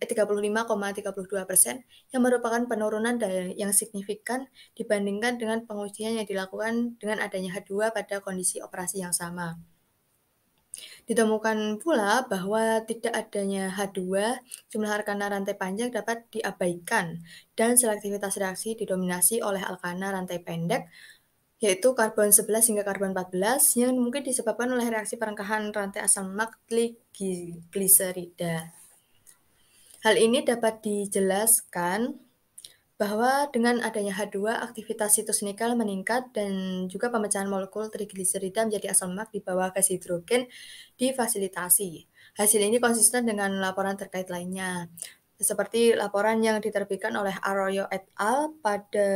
eh, yang merupakan penurunan daya yang signifikan dibandingkan dengan pengujian yang dilakukan dengan adanya H2 pada kondisi operasi yang sama. Ditemukan pula bahwa tidak adanya H2, jumlah alkana rantai panjang dapat diabaikan dan selektivitas reaksi didominasi oleh alkana rantai pendek yaitu karbon 11 hingga karbon 14 yang mungkin disebabkan oleh reaksi perengkahan rantai asam lemak gliserida. Hal ini dapat dijelaskan bahwa dengan adanya H2, aktivitas situs nikel meningkat dan juga pemecahan molekul trigliserida menjadi asam lemak di bawah gas hidrogen difasilitasi. Hasil ini konsisten dengan laporan terkait lainnya seperti laporan yang diterbitkan oleh Arroyo et al. pada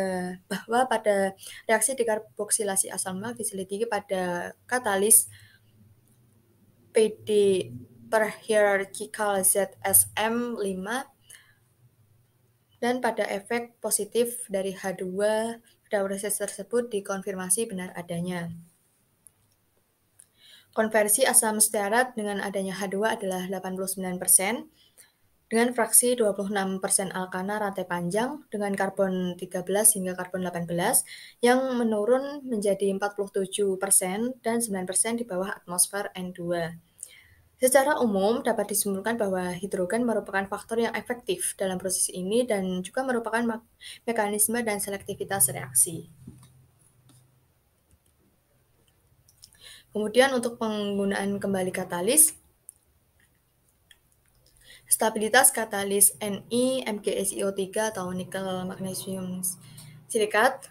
bahwa pada reaksi dekarboksilasi asal lemak diselidiki pada katalis PD per hierarchical ZSM5 dan pada efek positif dari H2 pada proses tersebut dikonfirmasi benar adanya. Konversi asam stearat dengan adanya H2 adalah 89%, dengan fraksi 26% alkana rantai panjang dengan karbon 13 hingga karbon 18 yang menurun menjadi 47% dan 9% di bawah atmosfer N2. Secara umum dapat disimpulkan bahwa hidrogen merupakan faktor yang efektif dalam proses ini dan juga merupakan mekanisme dan selektivitas reaksi. Kemudian untuk penggunaan kembali katalis, stabilitas katalis Ni MgSiO3 atau nikel magnesium silikat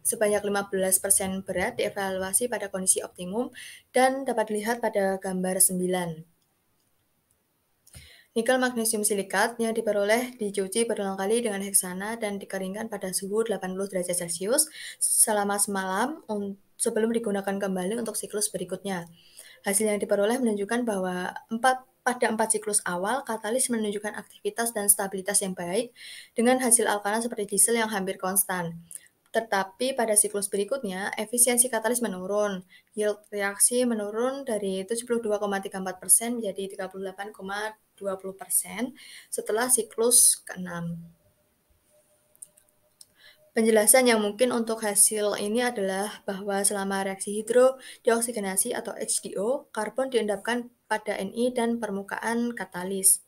sebanyak 15% berat dievaluasi pada kondisi optimum dan dapat dilihat pada gambar 9. Nikel magnesium silikat yang diperoleh dicuci berulang kali dengan heksana dan dikeringkan pada suhu 80 derajat Celcius selama semalam sebelum digunakan kembali untuk siklus berikutnya. Hasil yang diperoleh menunjukkan bahwa pada empat siklus awal, katalis menunjukkan aktivitas dan stabilitas yang baik dengan hasil alkana seperti diesel yang hampir konstan. Tetapi pada siklus berikutnya, efisiensi katalis menurun. Yield reaksi menurun dari 72,34% menjadi 38,20% setelah siklus ke-6. Penjelasan yang mungkin untuk hasil ini adalah bahwa selama reaksi hidro dioksigenasi atau HDO, karbon diendapkan pada Ni dan permukaan katalis.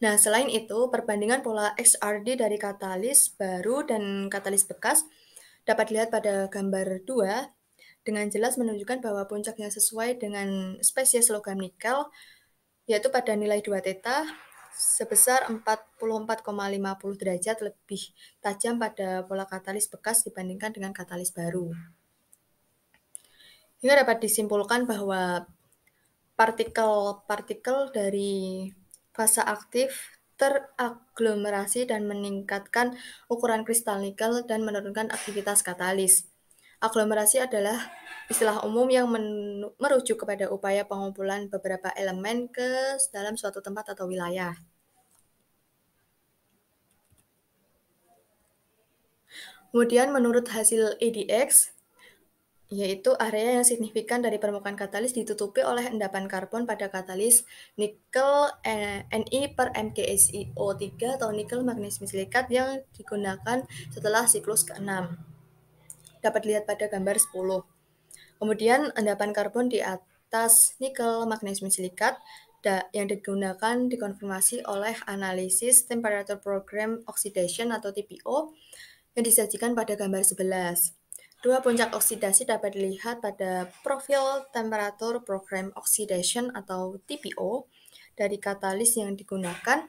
Nah, selain itu, perbandingan pola XRD dari katalis baru dan katalis bekas dapat dilihat pada gambar 2 dengan jelas menunjukkan bahwa puncaknya sesuai dengan spesies logam nikel, yaitu pada nilai 2 theta sebesar 44,50 derajat lebih tajam pada pola katalis bekas dibandingkan dengan katalis baru. Hingga dapat disimpulkan bahwa partikel-partikel dari fase aktif teraglomerasi dan meningkatkan ukuran kristal nikel dan menurunkan aktivitas katalis. Aglomerasi adalah istilah umum yang merujuk kepada upaya pengumpulan beberapa elemen ke dalam suatu tempat atau wilayah. Kemudian menurut hasil EDX, yaitu area yang signifikan dari permukaan katalis ditutupi oleh endapan karbon pada katalis nikel eh, Ni per MgSiO3 atau nikel magnesium silikat yang digunakan setelah siklus ke-6 dapat dilihat pada gambar 10. Kemudian endapan karbon di atas nikel, magnesium silikat yang digunakan dikonfirmasi oleh analisis temperature program oxidation atau TPO yang disajikan pada gambar 11. Dua puncak oksidasi dapat dilihat pada profil temperatur program oxidation atau TPO dari katalis yang digunakan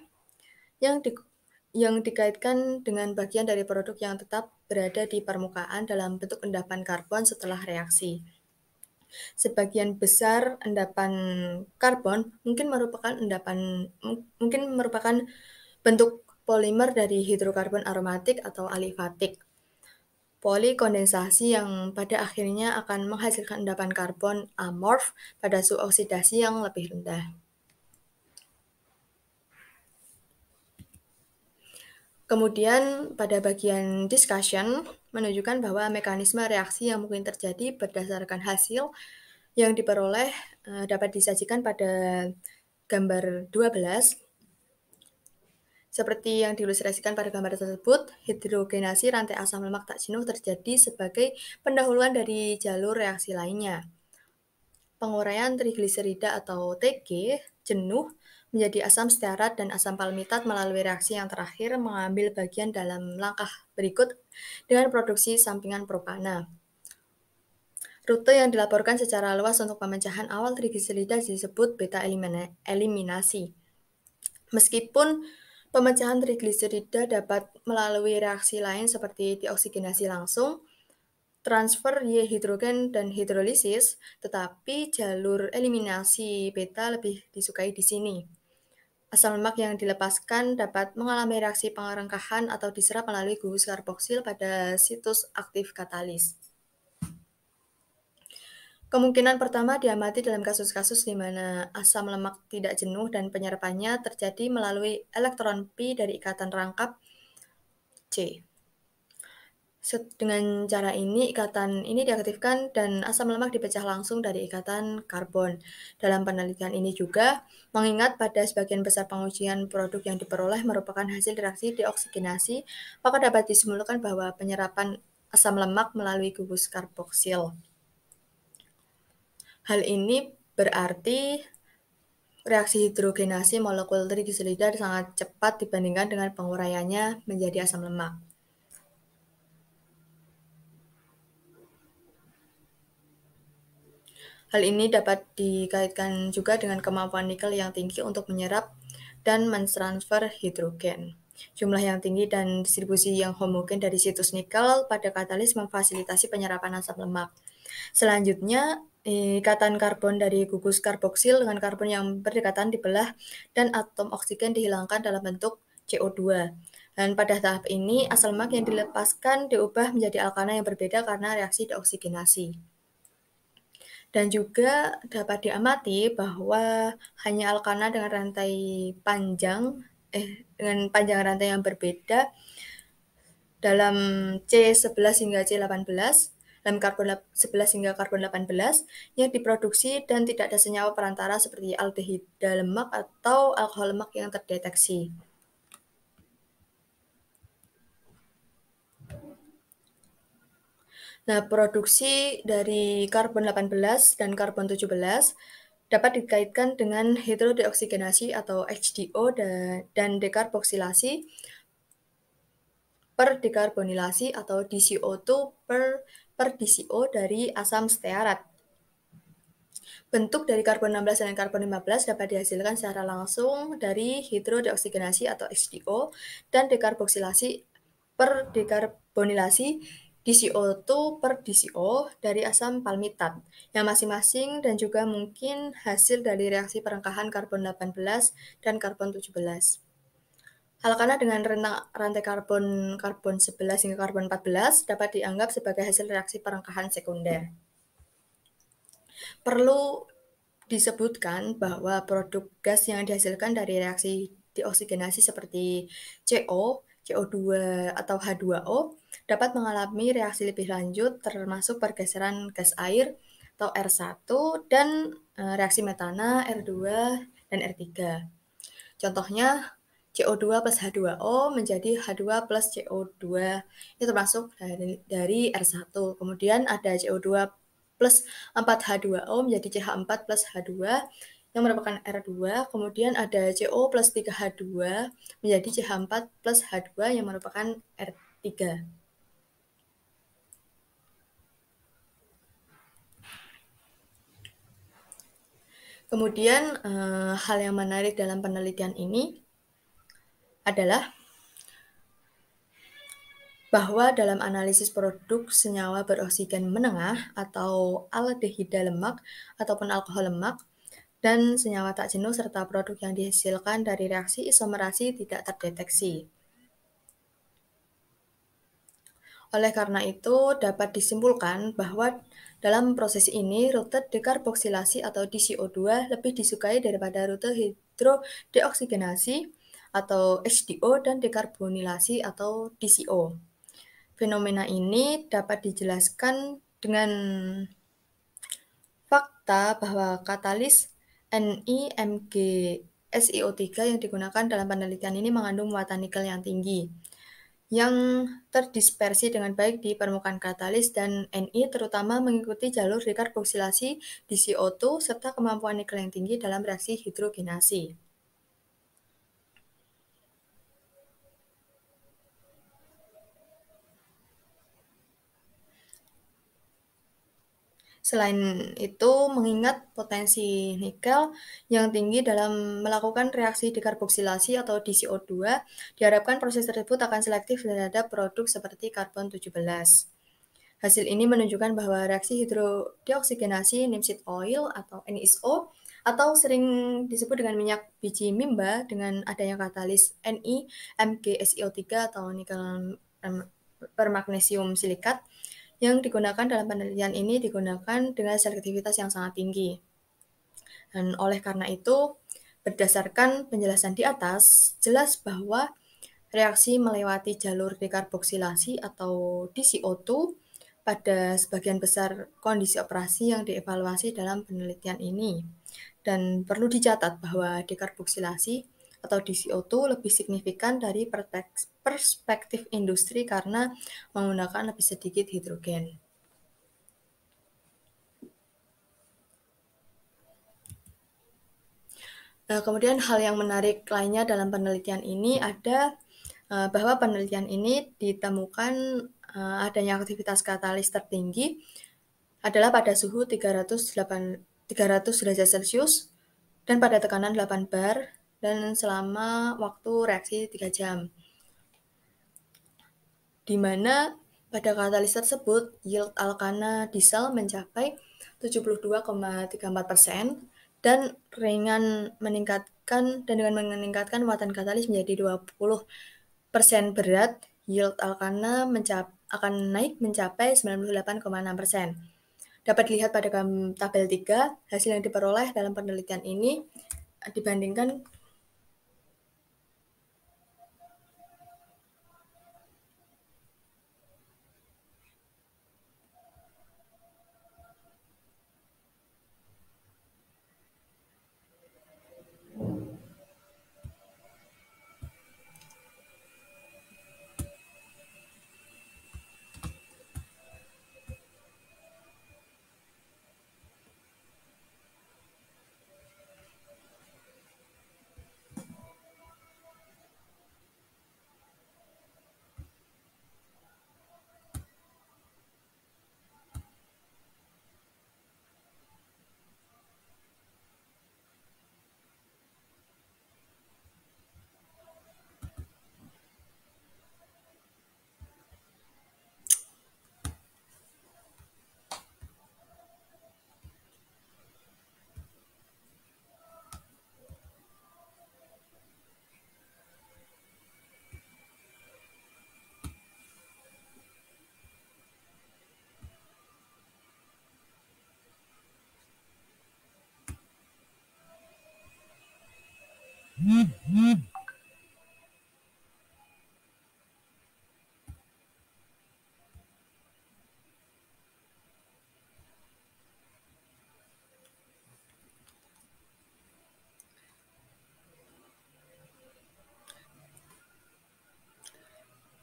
yang di, yang dikaitkan dengan bagian dari produk yang tetap berada di permukaan dalam bentuk endapan karbon setelah reaksi. Sebagian besar endapan karbon mungkin merupakan endapan mungkin merupakan bentuk polimer dari hidrokarbon aromatik atau alifatik. Polikondensasi yang pada akhirnya akan menghasilkan endapan karbon amorf pada suhu oksidasi yang lebih rendah. Kemudian pada bagian discussion menunjukkan bahwa mekanisme reaksi yang mungkin terjadi berdasarkan hasil yang diperoleh eh, dapat disajikan pada gambar 12 seperti yang diilustrasikan pada gambar tersebut, hidrogenasi rantai asam lemak tak jenuh terjadi sebagai pendahuluan dari jalur reaksi lainnya. Penguraian trigliserida atau TG jenuh menjadi asam stearat dan asam palmitat melalui reaksi yang terakhir mengambil bagian dalam langkah berikut dengan produksi sampingan propana. Rute yang dilaporkan secara luas untuk pemecahan awal trigliserida disebut beta eliminasi. Meskipun pemecahan trigliserida dapat melalui reaksi lain seperti dioksigenasi langsung, transfer Y hidrogen dan hidrolisis, tetapi jalur eliminasi beta lebih disukai di sini. Asam lemak yang dilepaskan dapat mengalami reaksi pengerengkahan atau diserap melalui gugus karboksil pada situs aktif katalis. Kemungkinan pertama diamati dalam kasus-kasus di mana asam lemak tidak jenuh dan penyerapannya terjadi melalui elektron pi dari ikatan rangkap C. Dengan cara ini, ikatan ini diaktifkan dan asam lemak dipecah langsung dari ikatan karbon. Dalam penelitian ini juga, mengingat pada sebagian besar pengujian produk yang diperoleh merupakan hasil reaksi dioksigenasi, maka dapat disimpulkan bahwa penyerapan asam lemak melalui gugus karboksil. Hal ini berarti reaksi hidrogenasi molekul trigliserida sangat cepat dibandingkan dengan penguraiannya menjadi asam lemak. Hal ini dapat dikaitkan juga dengan kemampuan nikel yang tinggi untuk menyerap dan mentransfer hidrogen. Jumlah yang tinggi dan distribusi yang homogen dari situs nikel pada katalis memfasilitasi penyerapan asam lemak. Selanjutnya, ikatan karbon dari gugus karboksil dengan karbon yang berdekatan dibelah dan atom oksigen dihilangkan dalam bentuk CO2. Dan pada tahap ini, asam lemak yang dilepaskan diubah menjadi alkana yang berbeda karena reaksi deoksigenasi. Dan juga dapat diamati bahwa hanya alkana dengan rantai panjang, eh dengan panjang rantai yang berbeda dalam C11 hingga C18, dalam karbon 11 hingga karbon 18 yang diproduksi dan tidak ada senyawa perantara seperti aldehida lemak atau alkohol lemak yang terdeteksi. Nah, produksi dari karbon 18 dan karbon 17 dapat dikaitkan dengan hidrodeoksigenasi atau HDO dan dekarboksilasi per dekarbonilasi atau DCO2 per per DCO dari asam stearat. Bentuk dari karbon 16 dan karbon 15 dapat dihasilkan secara langsung dari hidrodeoksigenasi atau HDO dan dekarboksilasi per dekarbonilasi DCO2 per DCO dari asam palmitat yang masing-masing dan juga mungkin hasil dari reaksi perengkahan karbon 18 dan karbon 17. karena dengan rentang rantai karbon karbon 11 hingga karbon 14 dapat dianggap sebagai hasil reaksi perengkahan sekunder. Perlu disebutkan bahwa produk gas yang dihasilkan dari reaksi dioksigenasi seperti CO, CO2 atau H2O dapat mengalami reaksi lebih lanjut termasuk pergeseran gas air atau R1 dan eh, reaksi metana R2 dan R3. Contohnya CO2 plus H2O menjadi H2 plus CO2. Itu termasuk dari, dari R1. Kemudian ada CO2 plus 4H2O menjadi CH4 plus H2 yang merupakan R2. Kemudian ada CO plus 3H2 menjadi CH4 plus H2 yang merupakan R3. Kemudian eh, hal yang menarik dalam penelitian ini adalah bahwa dalam analisis produk senyawa beroksigen menengah atau aldehida lemak ataupun alkohol lemak dan senyawa tak jenuh serta produk yang dihasilkan dari reaksi isomerasi tidak terdeteksi. Oleh karena itu, dapat disimpulkan bahwa dalam proses ini, rute dekarboksilasi atau DCO2 lebih disukai daripada rute hidrodeoksigenasi atau HDO dan dekarbonilasi atau DCO. Fenomena ini dapat dijelaskan dengan fakta bahwa katalis NiMg SiO3 yang digunakan dalam penelitian ini mengandung muatan nikel yang tinggi yang terdispersi dengan baik di permukaan katalis dan NI terutama mengikuti jalur dekarboksilasi di CO2 serta kemampuan nikel yang tinggi dalam reaksi hidrogenasi. Selain itu, mengingat potensi nikel yang tinggi dalam melakukan reaksi dekarboksilasi atau DCO2, diharapkan proses tersebut akan selektif terhadap produk seperti karbon 17. Hasil ini menunjukkan bahwa reaksi hidrodeoksigenasi nimsid oil atau NISO atau sering disebut dengan minyak biji mimba dengan adanya katalis Ni, MgSiO3 atau nikel permagnesium silikat yang digunakan dalam penelitian ini digunakan dengan selektivitas yang sangat tinggi. Dan oleh karena itu, berdasarkan penjelasan di atas, jelas bahwa reaksi melewati jalur dekarboksilasi atau DCO2 pada sebagian besar kondisi operasi yang dievaluasi dalam penelitian ini. Dan perlu dicatat bahwa dekarboksilasi atau DCO2 lebih signifikan dari perspektif industri karena menggunakan lebih sedikit hidrogen. Nah, kemudian hal yang menarik lainnya dalam penelitian ini ada eh, bahwa penelitian ini ditemukan eh, adanya aktivitas katalis tertinggi adalah pada suhu 308, 300 derajat Celcius dan pada tekanan 8 bar dan selama waktu reaksi 3 jam. Di mana pada katalis tersebut, yield alkana diesel mencapai 72,34% dan ringan meningkatkan dan dengan meningkatkan muatan katalis menjadi 20% berat, yield alkana mencap, akan naik mencapai 98,6%. Dapat dilihat pada tabel 3, hasil yang diperoleh dalam penelitian ini dibandingkan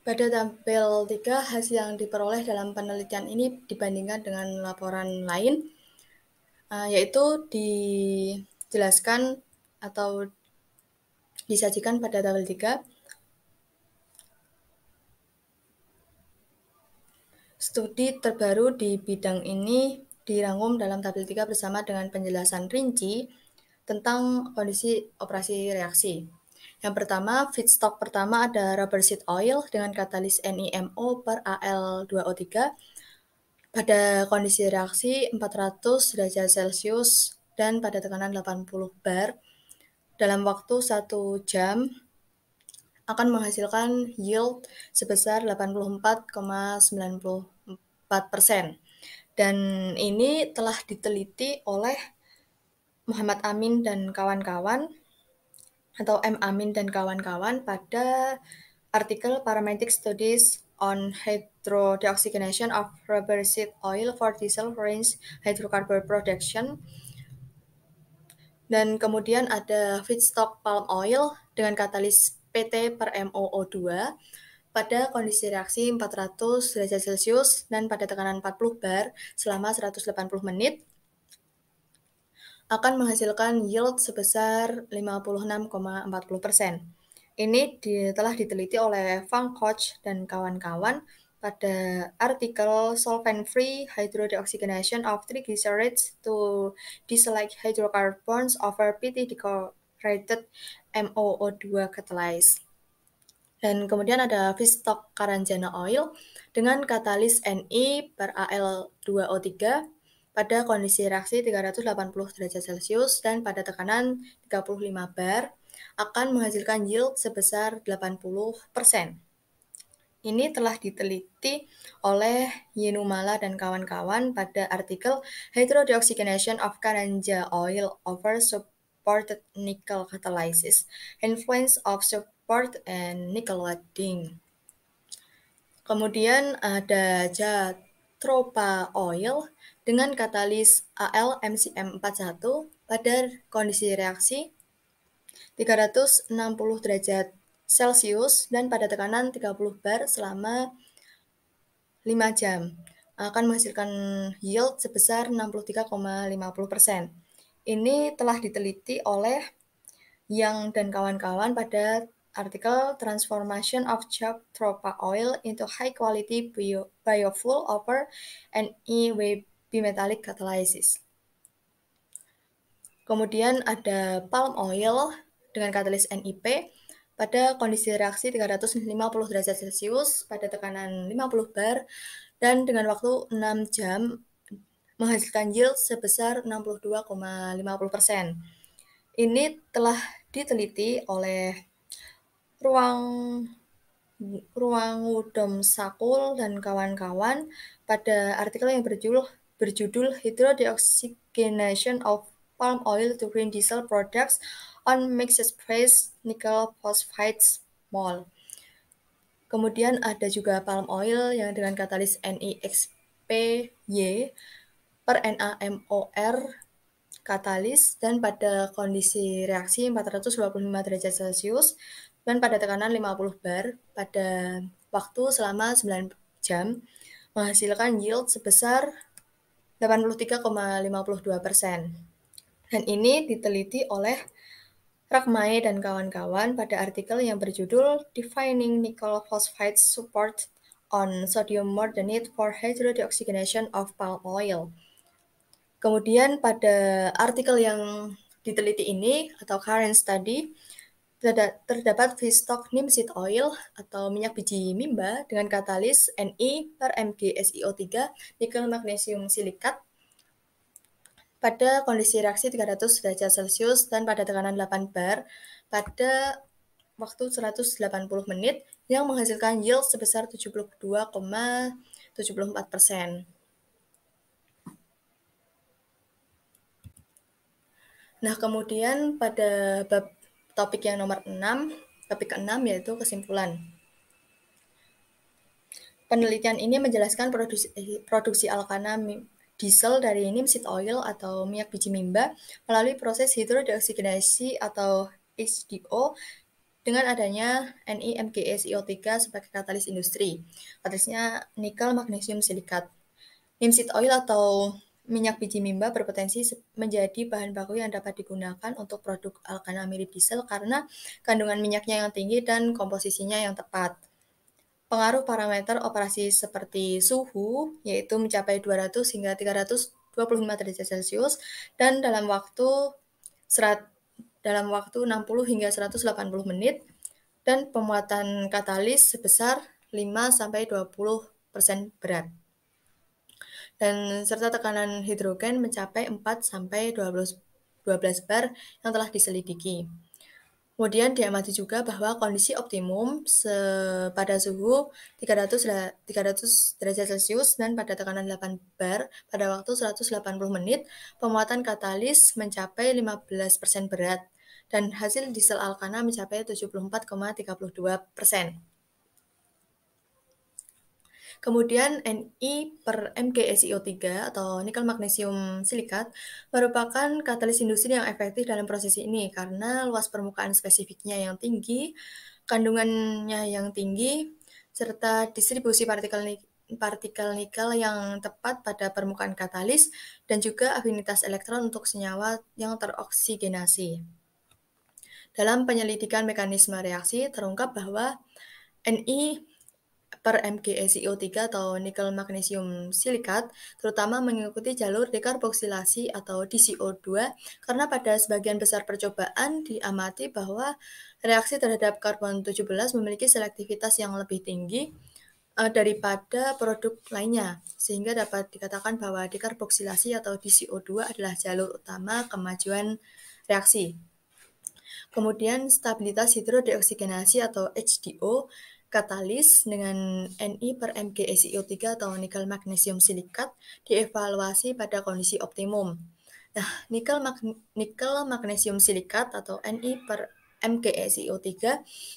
Pada tabel 3, hasil yang diperoleh dalam penelitian ini dibandingkan dengan laporan lain, eh, yaitu dijelaskan atau disajikan pada tabel 3. Studi terbaru di bidang ini dirangkum dalam tabel 3 bersama dengan penjelasan rinci tentang kondisi operasi reaksi. Yang pertama, feedstock pertama ada rubber seed oil dengan katalis NiMO per Al2O3 pada kondisi reaksi 400 derajat Celcius dan pada tekanan 80 bar dalam waktu 1 jam akan menghasilkan yield sebesar 84,94 Dan ini telah diteliti oleh Muhammad Amin dan kawan-kawan atau M. Amin dan kawan-kawan pada artikel Paramedic Studies on Hydrodeoxygenation of Rubber Seed Oil for Diesel Range Hydrocarbon Production. Dan kemudian ada feedstock palm oil dengan katalis PT per MOO2 pada kondisi reaksi 400 derajat Celcius dan pada tekanan 40 bar selama 180 menit akan menghasilkan yield sebesar 56,40%. Ini di, telah diteliti oleh Fang Koch dan kawan-kawan pada artikel Solvent-Free Hydrodeoxygenation of Triglycerides to Dislike Hydrocarbons over PT Decorated MOO2 Catalyze. Dan kemudian ada Vistok Karanjana Oil dengan katalis Ni e per Al2O3 pada kondisi reaksi 380 derajat Celcius dan pada tekanan 35 bar akan menghasilkan yield sebesar 80%. Ini telah diteliti oleh Yenumala dan kawan-kawan pada artikel Hydrodeoxygenation of Cananja Oil over Supported Nickel Catalysis, Influence of Support and Nickel Loading. Kemudian ada Jatropa Oil dengan katalis AlMCM41 pada kondisi reaksi 360 derajat Celcius dan pada tekanan 30 bar selama 5 jam akan menghasilkan yield sebesar 63,50%. Ini telah diteliti oleh Yang dan kawan-kawan pada artikel Transformation of Jug Tropa Oil into High Quality Biofuel Over an e bimetallic catalysis. Kemudian ada palm oil dengan katalis NIP pada kondisi reaksi 350 derajat Celcius pada tekanan 50 bar dan dengan waktu 6 jam menghasilkan yield sebesar 62,50%. Ini telah diteliti oleh ruang ruang Udom Sakul dan kawan-kawan pada artikel yang berjudul berjudul Hydrodeoxygenation of Palm Oil to Green Diesel Products on Mixed Phase Nickel Phosphate Mol. Kemudian ada juga palm oil yang dengan katalis NEXPY per NaMOR katalis dan pada kondisi reaksi 425 derajat Celcius dan pada tekanan 50 bar pada waktu selama 9 jam menghasilkan yield sebesar 83,52 persen. Dan ini diteliti oleh Rakmae dan kawan-kawan pada artikel yang berjudul Defining Nickel Phosphide Support on Sodium Moronate for Hydrodeoxygenation of Palm Oil. Kemudian pada artikel yang diteliti ini atau current study terdapat feedstock neem seed oil atau minyak biji mimba dengan katalis Ni e per Mg SiO3 nikel magnesium silikat pada kondisi reaksi 300 derajat Celcius dan pada tekanan 8 bar pada waktu 180 menit yang menghasilkan yield sebesar 72,74 persen. Nah, kemudian pada bab topik yang nomor 6, topik ke-6 yaitu kesimpulan. Penelitian ini menjelaskan produksi, produksi alkana diesel dari nimsit oil atau minyak biji mimba melalui proses hidrodeoksidasi atau HDO dengan adanya nimgsio 3 sebagai katalis industri. Katalisnya nikel magnesium silikat. nimsit oil atau Minyak biji mimba berpotensi menjadi bahan baku yang dapat digunakan untuk produk alkana mirip diesel karena kandungan minyaknya yang tinggi dan komposisinya yang tepat. Pengaruh parameter operasi seperti suhu, yaitu mencapai 200 hingga 325 derajat Celcius, dan dalam waktu serat, dalam waktu 60 hingga 180 menit, dan pemuatan katalis sebesar 5-20% sampai persen berat dan serta tekanan hidrogen mencapai 4 sampai 12, 12 bar yang telah diselidiki. Kemudian diamati juga bahwa kondisi optimum pada suhu 300, 300 derajat Celcius dan pada tekanan 8 bar pada waktu 180 menit, pemuatan katalis mencapai 15% berat dan hasil diesel alkana mencapai 74,32%. Kemudian Ni per MgSiO3 atau nikel magnesium silikat merupakan katalis industri yang efektif dalam proses ini karena luas permukaan spesifiknya yang tinggi, kandungannya yang tinggi, serta distribusi partikel partikel nikel yang tepat pada permukaan katalis dan juga afinitas elektron untuk senyawa yang teroksigenasi. Dalam penyelidikan mekanisme reaksi terungkap bahwa Ni per MgSiO3 atau nikel magnesium silikat, terutama mengikuti jalur dekarboksilasi atau DCO2, karena pada sebagian besar percobaan diamati bahwa reaksi terhadap karbon 17 memiliki selektivitas yang lebih tinggi uh, daripada produk lainnya, sehingga dapat dikatakan bahwa dekarboksilasi atau DCO2 adalah jalur utama kemajuan reaksi. Kemudian stabilitas hidrodeoksigenasi atau HDO Katalis dengan NI per Mg SiO3 atau nikel magnesium silikat dievaluasi pada kondisi optimum. Nah, nikel, mag nikel magnesium silikat atau Ni per Mg SiO3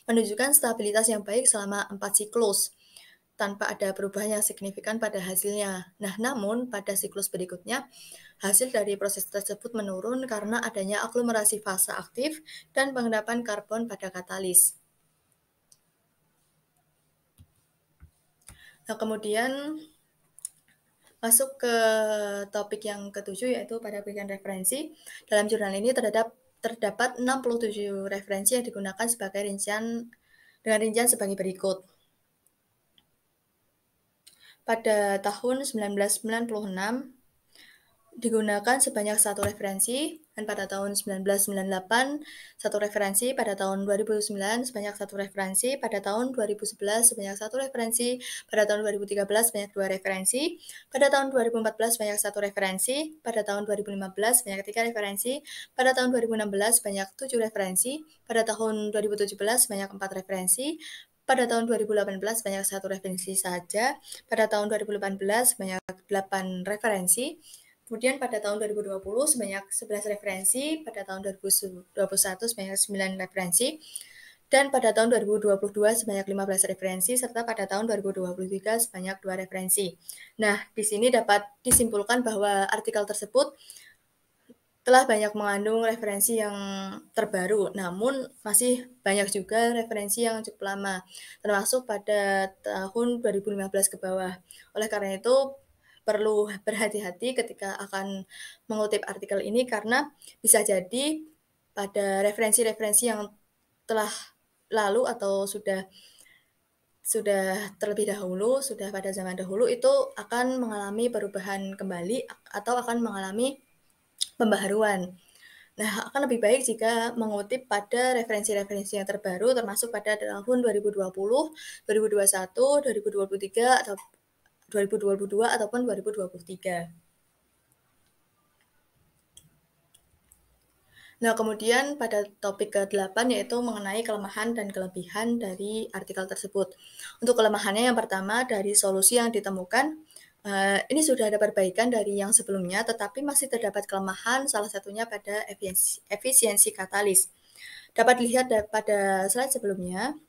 menunjukkan stabilitas yang baik selama 4 siklus tanpa ada perubahan yang signifikan pada hasilnya. Nah, namun pada siklus berikutnya, hasil dari proses tersebut menurun karena adanya aglomerasi fase aktif dan pengendapan karbon pada katalis. Nah, kemudian masuk ke topik yang ketujuh yaitu pada bagian referensi. Dalam jurnal ini terhadap terdapat 67 referensi yang digunakan sebagai rincian dengan rincian sebagai berikut. Pada tahun 1996, digunakan sebanyak satu referensi dan pada tahun 1998 satu referensi pada tahun 2009 sebanyak satu referensi pada tahun 2011 sebanyak satu referensi pada tahun 2013 sebanyak dua referensi pada tahun 2014 sebanyak satu referensi pada tahun 2015 sebanyak tiga referensi pada tahun 2016 sebanyak tujuh referensi pada tahun 2017 sebanyak empat referensi pada tahun 2018 banyak satu referensi saja, pada tahun 2018 banyak 8 referensi, Kemudian pada tahun 2020 sebanyak 11 referensi, pada tahun 2021 sebanyak 9 referensi, dan pada tahun 2022 sebanyak 15 referensi, serta pada tahun 2023 sebanyak 2 referensi. Nah, di sini dapat disimpulkan bahwa artikel tersebut telah banyak mengandung referensi yang terbaru, namun masih banyak juga referensi yang cukup lama, termasuk pada tahun 2015 ke bawah. Oleh karena itu, perlu berhati-hati ketika akan mengutip artikel ini karena bisa jadi pada referensi-referensi yang telah lalu atau sudah sudah terlebih dahulu, sudah pada zaman dahulu itu akan mengalami perubahan kembali atau akan mengalami pembaharuan. Nah, akan lebih baik jika mengutip pada referensi-referensi yang terbaru termasuk pada tahun 2020, 2021, 2023 atau 2022 ataupun 2023. Nah, kemudian pada topik ke-8 yaitu mengenai kelemahan dan kelebihan dari artikel tersebut. Untuk kelemahannya yang pertama dari solusi yang ditemukan, eh, ini sudah ada perbaikan dari yang sebelumnya, tetapi masih terdapat kelemahan salah satunya pada efisiensi katalis. Dapat dilihat pada slide sebelumnya,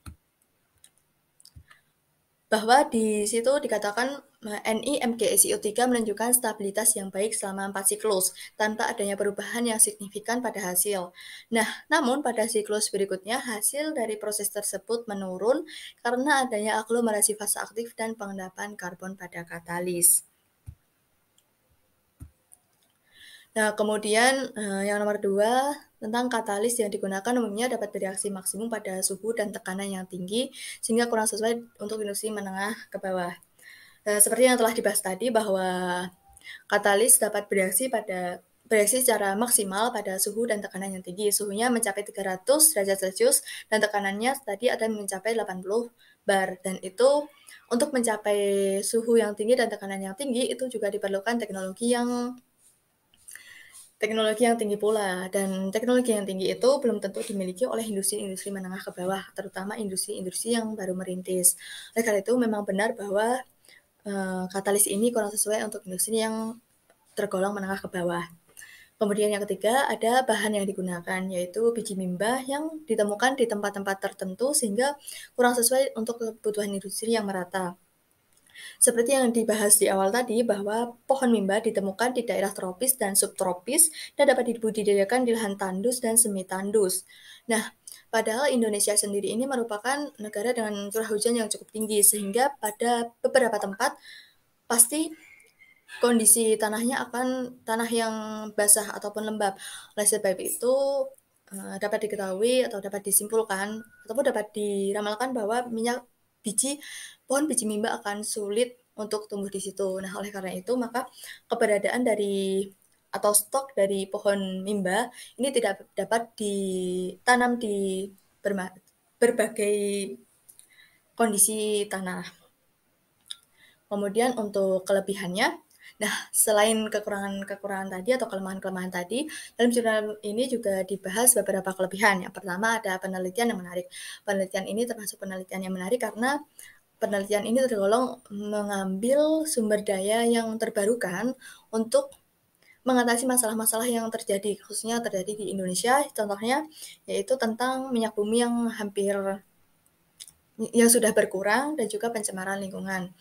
bahwa di situ dikatakan NI MGE 3 menunjukkan stabilitas yang baik selama 4 siklus, tanpa adanya perubahan yang signifikan pada hasil. Nah, namun pada siklus berikutnya, hasil dari proses tersebut menurun karena adanya aglomerasi fase aktif dan pengendapan karbon pada katalis. Nah, kemudian eh, yang nomor dua tentang katalis yang digunakan umumnya dapat bereaksi maksimum pada suhu dan tekanan yang tinggi sehingga kurang sesuai untuk industri menengah ke bawah. Nah, seperti yang telah dibahas tadi bahwa katalis dapat bereaksi pada bereaksi secara maksimal pada suhu dan tekanan yang tinggi. Suhunya mencapai 300 derajat Celcius dan tekanannya tadi ada mencapai 80 bar. Dan itu untuk mencapai suhu yang tinggi dan tekanan yang tinggi itu juga diperlukan teknologi yang teknologi yang tinggi pula dan teknologi yang tinggi itu belum tentu dimiliki oleh industri-industri menengah ke bawah terutama industri-industri yang baru merintis oleh karena itu memang benar bahwa Eh, katalis ini kurang sesuai untuk industri yang tergolong menengah ke bawah. Kemudian yang ketiga ada bahan yang digunakan yaitu biji mimbah yang ditemukan di tempat-tempat tertentu sehingga kurang sesuai untuk kebutuhan industri yang merata. Seperti yang dibahas di awal tadi bahwa pohon mimba ditemukan di daerah tropis dan subtropis dan dapat dibudidayakan di lahan tandus dan semi tandus. Nah, Padahal Indonesia sendiri ini merupakan negara dengan curah hujan yang cukup tinggi, sehingga pada beberapa tempat pasti kondisi tanahnya akan tanah yang basah ataupun lembab. Oleh sebab itu, eh, dapat diketahui atau dapat disimpulkan ataupun dapat diramalkan bahwa minyak biji pohon biji mimba akan sulit untuk tumbuh di situ. Nah, oleh karena itu maka keberadaan dari atau stok dari pohon mimba ini tidak dapat ditanam di berbagai kondisi tanah. Kemudian untuk kelebihannya, nah selain kekurangan-kekurangan tadi atau kelemahan-kelemahan tadi, dalam jurnal ini juga dibahas beberapa kelebihan. Yang pertama ada penelitian yang menarik. Penelitian ini termasuk penelitian yang menarik karena penelitian ini tergolong mengambil sumber daya yang terbarukan untuk mengatasi masalah-masalah yang terjadi khususnya terjadi di Indonesia contohnya yaitu tentang minyak bumi yang hampir yang sudah berkurang dan juga pencemaran lingkungan.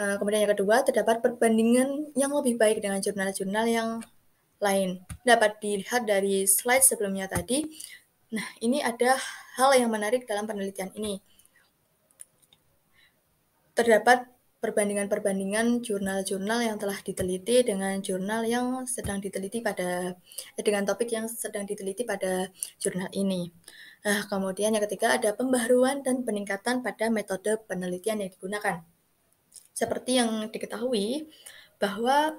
Eh, kemudian yang kedua, terdapat perbandingan yang lebih baik dengan jurnal-jurnal yang lain. Dapat dilihat dari slide sebelumnya tadi. Nah, ini ada hal yang menarik dalam penelitian ini. Terdapat perbandingan-perbandingan jurnal-jurnal yang telah diteliti dengan jurnal yang sedang diteliti pada eh, dengan topik yang sedang diteliti pada jurnal ini. Nah, kemudian yang ketiga ada pembaruan dan peningkatan pada metode penelitian yang digunakan. Seperti yang diketahui bahwa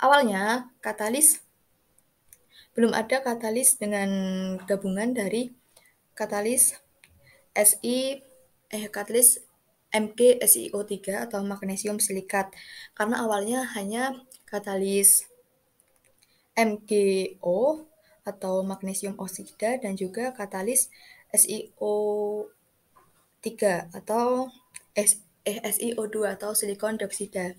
awalnya katalis belum ada katalis dengan gabungan dari katalis SI eh katalis mgsio 3 atau magnesium silikat karena awalnya hanya katalis MgO atau magnesium oksida dan juga katalis SiO3 atau S eh, SiO2 atau silikon dioksida.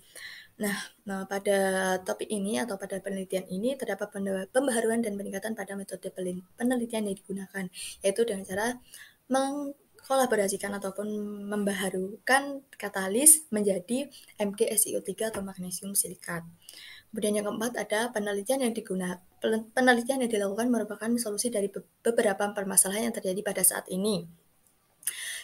Nah, nah, pada topik ini atau pada penelitian ini terdapat pembaharuan dan peningkatan pada metode penelitian yang digunakan, yaitu dengan cara meng mengkolaborasikan ataupun membaharukan katalis menjadi MgSiO3 atau magnesium silikat. Kemudian yang keempat ada penelitian yang digunakan penelitian yang dilakukan merupakan solusi dari beberapa permasalahan yang terjadi pada saat ini.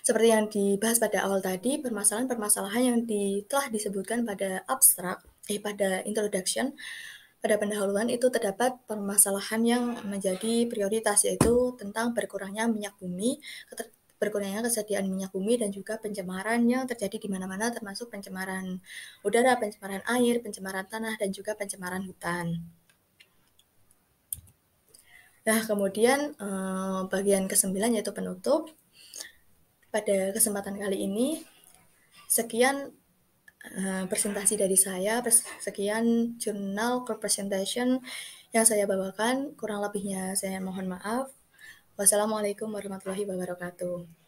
Seperti yang dibahas pada awal tadi, permasalahan-permasalahan yang di, telah disebutkan pada abstrak, eh pada introduction, pada pendahuluan itu terdapat permasalahan yang menjadi prioritas yaitu tentang berkurangnya minyak bumi, berkurangnya kesediaan minyak bumi dan juga pencemaran yang terjadi di mana-mana termasuk pencemaran udara, pencemaran air, pencemaran tanah, dan juga pencemaran hutan. Nah, kemudian eh, bagian ke-9 yaitu penutup. Pada kesempatan kali ini, sekian eh, presentasi dari saya, sekian jurnal presentation yang saya bawakan. Kurang lebihnya saya mohon maaf. Wassalamualaikum warahmatullahi wabarakatuh.